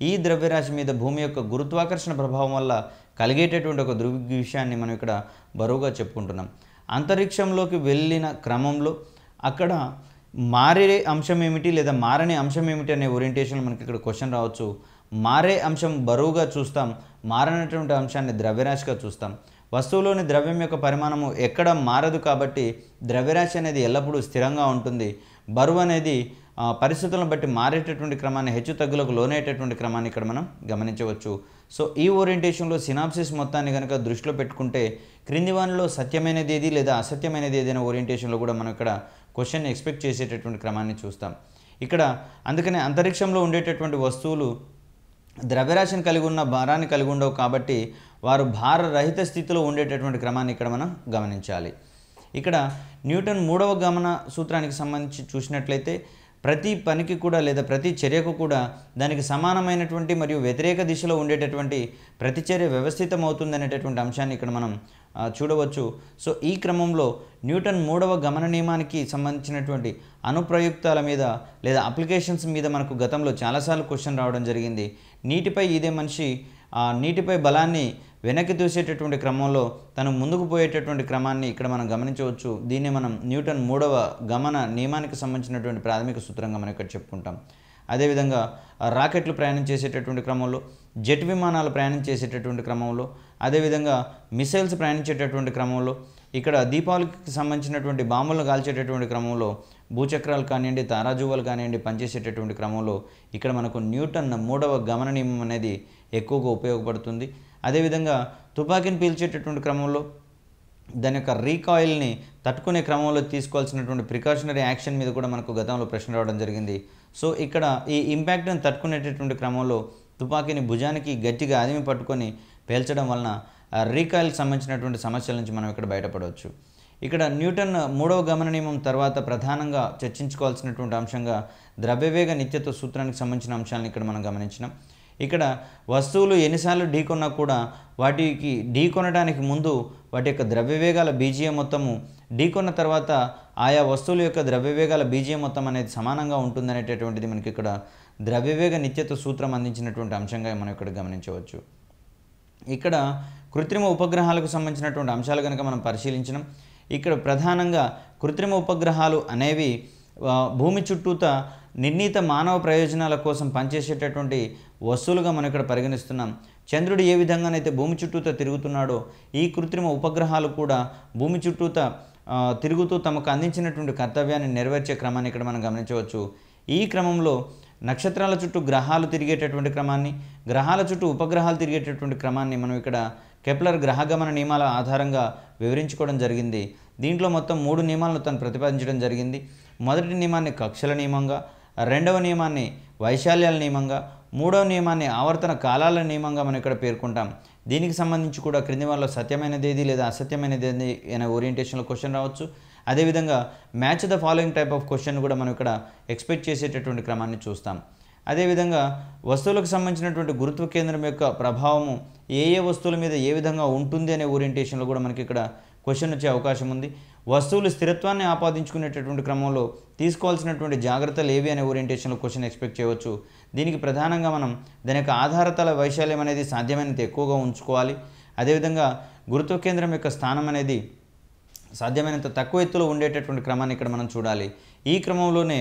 A: ఈ ద్రవ్యరాశి మీద భూమి యొక్క గురుత్వాకర్షణ ప్రభావం వల్ల కలిగేటటువంటి ఒక దృగ్ విషయాన్ని మనం ఇక్కడ బరువుగా చెప్పుకుంటున్నాం అంతరిక్షంలోకి వెళ్ళిన క్రమంలో అక్కడ మారే అంశం ఏమిటి లేదా మారని అంశం ఏమిటి అనే ఓరియంటేషన్ మనకి ఇక్కడ క్వశ్చన్ రావచ్చు మారే అంశం బరువుగా చూస్తాం మారనటువంటి అంశాన్ని ద్రవ్యరాశిగా చూస్తాం వస్తువులోని ద్రవ్యం యొక్క పరిమాణము ఎక్కడ మారదు కాబట్టి ద్రవ్యరాశి అనేది ఎల్లప్పుడూ స్థిరంగా ఉంటుంది బరువు అనేది పరిస్థితులను బట్టి మారేటటువంటి క్రమాన్ని హెచ్చు తగ్గులకు లోనేటటువంటి క్రమాన్ని ఇక్కడ మనం గమనించవచ్చు సో ఈ ఓరియంటేషన్లో సినాప్సిస్ మొత్తాన్ని కనుక దృష్టిలో పెట్టుకుంటే క్రింది వానిలో సత్యమైనది ఏది లేదా అసత్యమైనది ఏదైనా ఓరియంటేషన్లో కూడా మనం ఇక్కడ క్వశ్చన్ ఎక్స్పెక్ట్ చేసేటటువంటి క్రమాన్ని చూస్తాం ఇక్కడ అందుకనే అంతరిక్షంలో ఉండేటటువంటి వస్తువులు ద్రవ్యరాశిని కలిగి ఉన్న భారాన్ని కలిగి ఉండవు కాబట్టి వారు భారరహిత స్థితిలో ఉండేటటువంటి క్రమాన్ని ఇక్కడ మనం గమనించాలి ఇక్కడ న్యూటన్ మూడవ గమన సూత్రానికి సంబంధించి చూసినట్లయితే ప్రతి పనికి కూడా లేదా ప్రతి చర్యకు కూడా దానికి సమానమైనటువంటి మరియు వ్యతిరేక దిశలో ఉండేటటువంటి ప్రతిచర్య వ్యవస్థితం అవుతుందనేటటువంటి అంశాన్ని ఇక్కడ మనం చూడవచ్చు సో ఈ క్రమంలో న్యూటన్ మూడవ గమన నియమానికి సంబంధించినటువంటి అనుప్రయుక్తాల మీద లేదా అప్లికేషన్స్ మీద మనకు గతంలో చాలాసార్లు క్వశ్చన్ రావడం జరిగింది నీటిపై ఈదే మనిషి నీటిపై బలాన్ని వెనక్కి దూసేటటువంటి క్రమంలో తను ముందుకు పోయేటటువంటి క్రమాన్ని ఇక్కడ మనం గమనించవచ్చు దీన్ని మనం న్యూటన్ మూడవ గమన నియమానికి సంబంధించినటువంటి ప్రాథమిక సూత్రంగా మనం ఇక్కడ చెప్పుకుంటాం అదేవిధంగా రాకెట్లు ప్రయాణం చేసేటటువంటి క్రమంలో జెట్ విమానాలు ప్రయాణం చేసేటటువంటి క్రమంలో అదేవిధంగా మిసైల్స్ ప్రయాణించేటటువంటి క్రమంలో ఇక్కడ దీపావళికి సంబంధించినటువంటి బాంబులను కాల్చేటటువంటి క్రమంలో భూచక్రాలు కానివ్వండి తారాజువాలు కానివ్వండి పనిచేసేటటువంటి క్రమంలో ఇక్కడ మనకు న్యూటన్ మూడవ గమన నియమం అనేది ఎక్కువగా ఉపయోగపడుతుంది అదేవిధంగా తుపాకీని పీల్చేటటువంటి క్రమంలో దాని యొక్క రీకాయిల్ని తట్టుకునే క్రమంలో తీసుకోవాల్సినటువంటి ప్రికాషనరీ యాక్షన్ మీద కూడా మనకు గతంలో ప్రశ్న రావడం జరిగింది సో ఇక్కడ ఈ ఇంపాక్ట్ని తట్టుకునేటటువంటి క్రమంలో తుపాకీని భుజానికి గట్టిగా అదిమి పట్టుకొని పేల్చడం వలన రీకాయిల్కి సంబంధించినటువంటి సమస్యల నుంచి మనం ఇక్కడ బయటపడవచ్చు ఇక్కడ న్యూటన్ మూడవ గమన నియమం తర్వాత ప్రధానంగా చర్చించుకోవాల్సినటువంటి అంశంగా ద్రవ్యవేగ నిత్యత్వ సూత్రానికి సంబంధించిన అంశాలను ఇక్కడ మనం గమనించినాం ఇక్కడ వస్తువులు ఎన్నిసార్లు ఢీకొన్నా కూడా వాటికి ఢీకొనడానికి ముందు వాటి యొక్క ద్రవ్యవేగాల బీజీయం మొత్తము ఢీకొన్న తర్వాత ఆయా వస్తువుల యొక్క ద్రవ్యవేగాల బీజీఎం మొత్తం అనేది సమానంగా ఉంటుందనేటటువంటిది మనకి ఇక్కడ ద్రవ్యవేగ నిత్యత్వ సూత్రం అందించినటువంటి అంశంగా మనం ఇక్కడ గమనించవచ్చు ఇక్కడ కృత్రిమ ఉపగ్రహాలకు సంబంధించినటువంటి అంశాలు కనుక మనం పరిశీలించినాం ఇక్కడ ప్రధానంగా కృత్రిమ ఉపగ్రహాలు అనేవి భూమి చుట్టూత నిర్ణీత మానవ ప్రయోజనాల కోసం పనిచేసేటటువంటి వస్తువులుగా మనం ఇక్కడ పరిగణిస్తున్నాం చంద్రుడు ఏ విధంగానైతే భూమి చుట్టూత తిరుగుతున్నాడో ఈ కృత్రిమ ఉపగ్రహాలు కూడా భూమి చుట్టూత తిరుగుతూ తమకు అందించినటువంటి కర్తవ్యాన్ని నెరవేర్చే క్రమాన్ని ఇక్కడ మనం గమనించవచ్చు ఈ క్రమంలో నక్షత్రాల చుట్టూ గ్రహాలు తిరిగేటటువంటి క్రమాన్ని గ్రహాల చుట్టూ ఉపగ్రహాలు తిరిగేటటువంటి క్రమాన్ని మనం ఇక్కడ కెప్లర్ గ్రహగమన నియమాల ఆధారంగా వివరించుకోవడం జరిగింది దీంట్లో మొత్తం మూడు నియమాలను తను ప్రతిపాదించడం జరిగింది మొదటి నియమాన్ని కక్షల నియమంగా రెండవ నియమాన్ని వైశాల్యాల నియమంగా మూడవ నియమాన్ని ఆవర్తన కాలాల నియమంగా మనం ఇక్కడ పేర్కొంటాం దీనికి సంబంధించి కూడా క్రింది వాళ్ళు సత్యమైనదేది లేదా అసత్యమైనదేది అనే ఓరియంటేషన్లో క్వశ్చన్ రావచ్చు అదేవిధంగా match the following type of question కూడా మనం ఇక్కడ ఎక్స్పెక్ట్ చేసేటటువంటి క్రమాన్ని చూస్తాం అదేవిధంగా వస్తువులకు సంబంధించినటువంటి గురుత్వ కేంద్రం యొక్క ప్రభావము ఏ ఏ వస్తువుల మీద ఏ విధంగా ఉంటుంది అనే ఓరియంటేషన్లో కూడా మనకి ఇక్కడ క్వశ్చన్ వచ్చే అవకాశం ఉంది వస్తువులు స్థిరత్వాన్ని ఆపాదించుకునేటటువంటి క్రమంలో తీసుకోవాల్సినటువంటి జాగ్రత్తలు ఏవి అనే ఓరియంటేషన్లో క్వశ్చన్ ఎక్స్పెక్ట్ చేయవచ్చు దీనికి ప్రధానంగా మనం దాని యొక్క ఆధారతల వైశాల్యం అనేది సాధ్యమైనంత ఎక్కువగా ఉంచుకోవాలి అదేవిధంగా గురుత్వ కేంద్రం యొక్క స్థానం అనేది సాధ్యమైనంత తక్కువ ఎత్తులో ఉండేటటువంటి క్రమాన్ని ఇక్కడ మనం చూడాలి ఈ క్రమంలోనే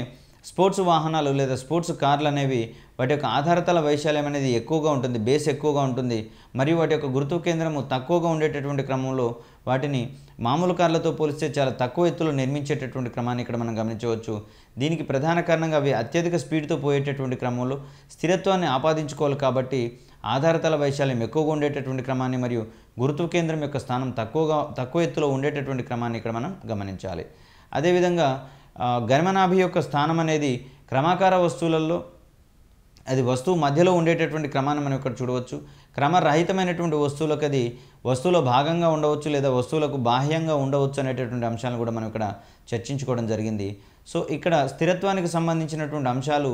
A: స్పోర్ట్స్ వాహనాలు లేదా స్పోర్ట్స్ కార్లు అనేవి వాటి యొక్క ఆధారతల వైశాల్యం అనేది ఎక్కువగా ఉంటుంది బేస్ ఎక్కువగా ఉంటుంది మరియు వాటి యొక్క గుర్తు కేంద్రము తక్కువగా ఉండేటటువంటి క్రమంలో వాటిని మామూలు కార్లతో పోలిస్తే చాలా తక్కువ ఎత్తులో నిర్మించేటటువంటి క్రమాన్ని ఇక్కడ మనం గమనించవచ్చు దీనికి ప్రధాన కారణంగా అవి అత్యధిక స్పీడ్తో పోయేటటువంటి క్రమంలో స్థిరత్వాన్ని ఆపాదించుకోవాలి కాబట్టి ఆధారతల వైశాల్యం ఎక్కువగా ఉండేటటువంటి క్రమాన్ని మరియు గుర్తు కేంద్రం యొక్క స్థానం తక్కువగా తక్కువ ఎత్తులో ఉండేటటువంటి క్రమాన్ని ఇక్కడ మనం గమనించాలి అదేవిధంగా గరిమనాభి యొక్క స్థానం అనేది క్రమాకార వస్తువులలో అది వస్తువు మధ్యలో ఉండేటటువంటి క్రమాన్ని మనం ఇక్కడ చూడవచ్చు క్రమరహితమైనటువంటి వస్తువులకు అది వస్తువులో భాగంగా ఉండవచ్చు లేదా వస్తువులకు బాహ్యంగా ఉండవచ్చు అనేటటువంటి అంశాలను కూడా మనం ఇక్కడ చర్చించుకోవడం జరిగింది సో ఇక్కడ స్థిరత్వానికి సంబంధించినటువంటి అంశాలు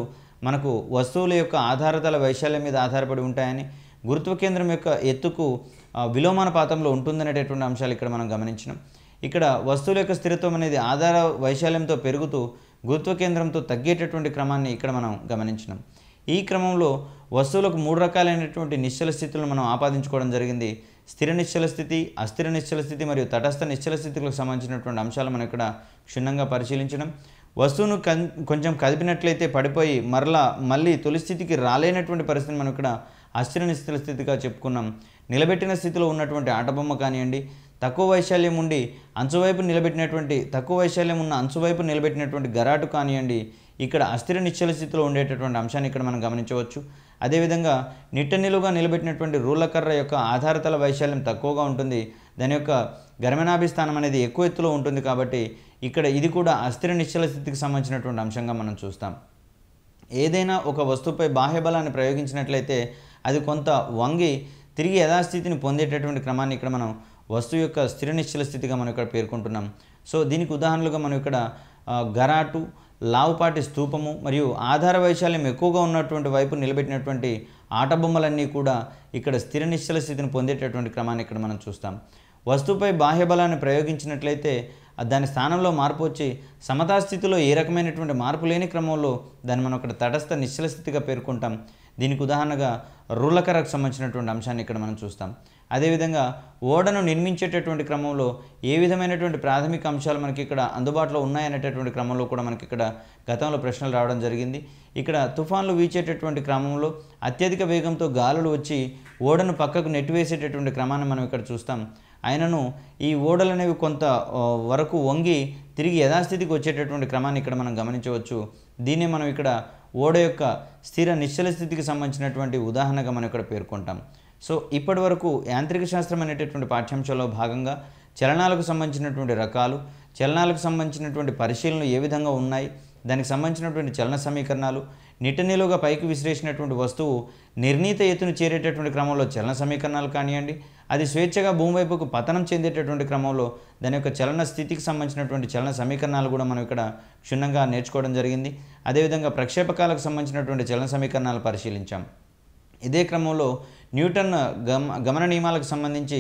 A: మనకు వస్తువుల యొక్క ఆధారతల వైశాల్యం మీద ఆధారపడి ఉంటాయని గురుత్వ కేంద్రం యొక్క ఎత్తుకు పాతంలో ఉంటుందనేటటువంటి అంశాలు ఇక్కడ మనం గమనించినాం ఇక్కడ వస్తువుల యొక్క స్థిరత్వం అనేది ఆధార వైశాల్యంతో పెరుగుతూ గురుత్వ కేంద్రంతో తగ్గేటటువంటి క్రమాన్ని ఇక్కడ మనం గమనించినాం ఈ క్రమంలో వస్తువులకు మూడు రకాలైనటువంటి నిశ్చల స్థితులను మనం ఆపాదించుకోవడం జరిగింది స్థిర నిశ్చల స్థితి అస్థిర నిశ్చల స్థితి మరియు తటస్థ నిశ్చల స్థితులకు సంబంధించినటువంటి అంశాలు మనం ఇక్కడ క్షుణ్ణంగా పరిశీలించడం వస్తువును కొంచెం కదిపినట్లయితే పడిపోయి మరలా మళ్ళీ తొలి స్థితికి రాలేనటువంటి పరిస్థితిని మనం ఇక్కడ అస్థిర నిశ్చల స్థితిగా చెప్పుకున్నాం నిలబెట్టిన స్థితిలో ఉన్నటువంటి ఆటబొమ్మ కానివ్వండి తక్కువ వైశాల్యం ఉండి అంచువైపు నిలబెట్టినటువంటి తక్కువ వైశాల్యం ఉన్న అంచువైపు నిలబెట్టినటువంటి గరాటు కానివ్వండి ఇక్కడ అస్థిర నిశ్చల స్థితిలో ఉండేటటువంటి అంశాన్ని ఇక్కడ మనం గమనించవచ్చు అదేవిధంగా నిట్ట నిలువుగా నిలబెట్టినటువంటి రూలకర్ర యొక్క ఆధారతల వైశాల్యం తక్కువగా ఉంటుంది దాని యొక్క గర్మనాభిస్థానం అనేది ఎక్కువ ఎత్తులో ఉంటుంది కాబట్టి ఇక్కడ ఇది కూడా అస్థిర నిశ్చల స్థితికి సంబంధించినటువంటి అంశంగా మనం చూస్తాం ఏదైనా ఒక వస్తువుపై బాహ్య బలాన్ని ప్రయోగించినట్లయితే అది కొంత వంగి తిరిగి యథాస్థితిని పొందేటటువంటి క్రమాన్ని ఇక్కడ మనం వస్తువు యొక్క స్థిర నిశ్చల స్థితిగా మనం ఇక్కడ పేర్కొంటున్నాం సో దీనికి ఉదాహరణలుగా మనం ఇక్కడ గరాటు లావుపాటి స్థూపము మరియు ఆధార వైశాల్యం ఎక్కువగా ఉన్నటువంటి వైపు నిలబెట్టినటువంటి ఆటబొమ్మలన్నీ కూడా ఇక్కడ స్థిర నిశ్చల స్థితిని పొందేటటువంటి క్రమాన్ని ఇక్కడ మనం చూస్తాం వస్తువుపై బాహ్య బలాన్ని ప్రయోగించినట్లయితే దాని స్థానంలో మార్పు వచ్చి సమతా స్థితిలో ఏ రకమైనటువంటి మార్పు లేని క్రమంలో దాన్ని మనం ఇక్కడ తటస్థ నిశ్చల స్థితిగా పేర్కొంటాం దీనికి ఉదాహరణగా రూలకరకు సంబంధించినటువంటి అంశాన్ని ఇక్కడ మనం చూస్తాం అదేవిధంగా ఓడను నిర్మించేటటువంటి క్రమంలో ఏ విధమైనటువంటి ప్రాథమిక అంశాలు మనకి ఇక్కడ అందుబాటులో ఉన్నాయనేటటువంటి క్రమంలో కూడా మనకి ఇక్కడ గతంలో ప్రశ్నలు రావడం జరిగింది ఇక్కడ తుఫాన్లు వీచేటటువంటి క్రమంలో అత్యధిక వేగంతో గాలులు వచ్చి ఓడను పక్కకు నెట్టివేసేటటువంటి క్రమాన్ని మనం ఇక్కడ చూస్తాం ఆయనను ఈ ఓడలు అనేవి కొంత వరకు వంగి తిరిగి యథాస్థితికి వచ్చేటటువంటి క్రమాన్ని ఇక్కడ మనం గమనించవచ్చు దీన్ని మనం ఇక్కడ ఓడ యొక్క స్థిర నిశ్చల స్థితికి సంబంధించినటువంటి ఉదాహరణగా మనం ఇక్కడ పేర్కొంటాం సో ఇప్పటి వరకు యాంత్రిక శాస్త్రం అనేటటువంటి పాఠ్యాంశంలో భాగంగా చలనాలకు సంబంధించినటువంటి రకాలు చలనాలకు సంబంధించినటువంటి పరిశీలనలు ఏ విధంగా ఉన్నాయి దానికి సంబంధించినటువంటి చలన సమీకరణాలు నిటనిలుగా పైకి విసిరేసినటువంటి వస్తువు నిర్ణీత ఎత్తును చేరేటటువంటి క్రమంలో చలన సమీకరణాలు కానివ్వండి అది స్వేచ్ఛగా భూమి వైపుకు పతనం చెందేటటువంటి క్రమంలో దాని యొక్క చలన స్థితికి సంబంధించినటువంటి చలన సమీకరణాలు కూడా మనం ఇక్కడ క్షుణ్ణంగా నేర్చుకోవడం జరిగింది అదేవిధంగా ప్రక్షేపకాలకు సంబంధించినటువంటి చలన సమీకరణాలు పరిశీలించాం ఇదే క్రమంలో న్యూటన్ గమ గమన నియమాలకు సంబంధించి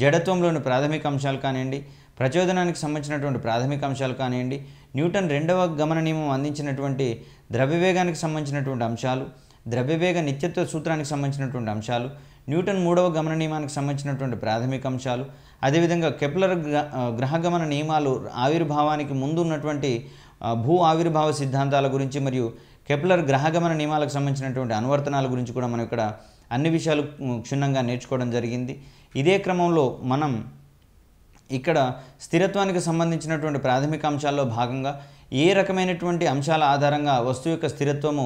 A: జడత్వంలోని ప్రాథమిక అంశాలు కానివ్వండి ప్రచోదనానికి సంబంధించినటువంటి ప్రాథమిక అంశాలు కానివ్వండి న్యూటన్ రెండవ గమన నియమం అందించినటువంటి ద్రవ్యవేగానికి సంబంధించినటువంటి అంశాలు ద్రవ్యవేగ నిత్యత్వ సూత్రానికి సంబంధించినటువంటి అంశాలు న్యూటన్ మూడవ గమన నియమానికి సంబంధించినటువంటి ప్రాథమిక అంశాలు అదేవిధంగా కెప్లర్ గ్రహ గమన నియమాలు ఆవిర్భావానికి ముందు ఉన్నటువంటి భూ ఆవిర్భావ సిద్ధాంతాల గురించి మరియు కెప్లర్ గ్రహగమన నియమాలకు సంబంధించినటువంటి అనువర్తనాల గురించి కూడా మనం ఇక్కడ అన్ని విషయాలు క్షుణ్ణంగా నేర్చుకోవడం జరిగింది ఇదే క్రమంలో మనం ఇక్కడ స్థిరత్వానికి సంబంధించినటువంటి ప్రాథమిక అంశాల్లో భాగంగా ఏ రకమైనటువంటి అంశాల ఆధారంగా వస్తువు యొక్క స్థిరత్వము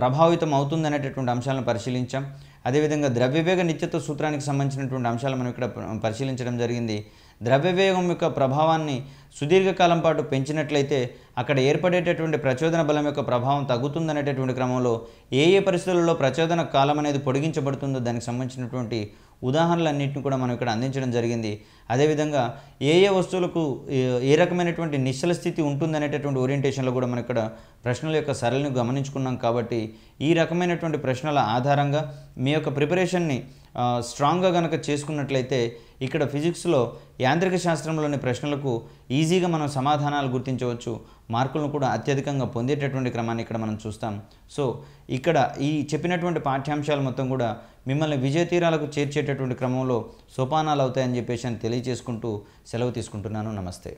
A: ప్రభావితం అవుతుంది అనేటటువంటి అంశాలను పరిశీలించాం అదేవిధంగా ద్రవ్యవేగ నిత్యత్వ సూత్రానికి సంబంధించినటువంటి అంశాలు మనం ఇక్కడ పరిశీలించడం జరిగింది ద్రవ్యవేగం యొక్క ప్రభావాన్ని సుదీర్ఘకాలం పాటు పెంచినట్లయితే అక్కడ ఏర్పడేటటువంటి ప్రచోదన బలం యొక్క ప్రభావం తగ్గుతుందనేటటువంటి క్రమంలో ఏ ఏ పరిస్థితులలో ప్రచోదన కాలం అనేది పొడిగించబడుతుందో దానికి సంబంధించినటువంటి ఉదాహరణలన్నింటినీ కూడా మనం ఇక్కడ అందించడం జరిగింది అదేవిధంగా ఏ ఏ వస్తువులకు ఏ రకమైనటువంటి నిశ్చల స్థితి ఉంటుందనేటటువంటి ఓరియంటేషన్లో కూడా మనం ఇక్కడ ప్రశ్నల యొక్క సరళిని గమనించుకున్నాం కాబట్టి ఈ రకమైనటువంటి ప్రశ్నల ఆధారంగా మీ యొక్క ప్రిపరేషన్ని స్ట్రాంగ్గా కనుక చేసుకున్నట్లయితే ఇక్కడ ఫిజిక్స్లో యాంత్రిక శాస్త్రంలోని ప్రశ్నలకు ఈజీగా మనం సమాధానాలు గుర్తించవచ్చు మార్కులను కూడా అత్యధికంగా పొందేటటువంటి క్రమాన్ని ఇక్కడ మనం చూస్తాం సో ఇక్కడ ఈ చెప్పినటువంటి పాఠ్యాంశాలు మొత్తం కూడా మిమ్మల్ని విజయతీరాలకు చేర్చేటటువంటి క్రమంలో సోపానాలు అవుతాయని చెప్పేసి అని తెలియజేసుకుంటూ సెలవు తీసుకుంటున్నాను నమస్తే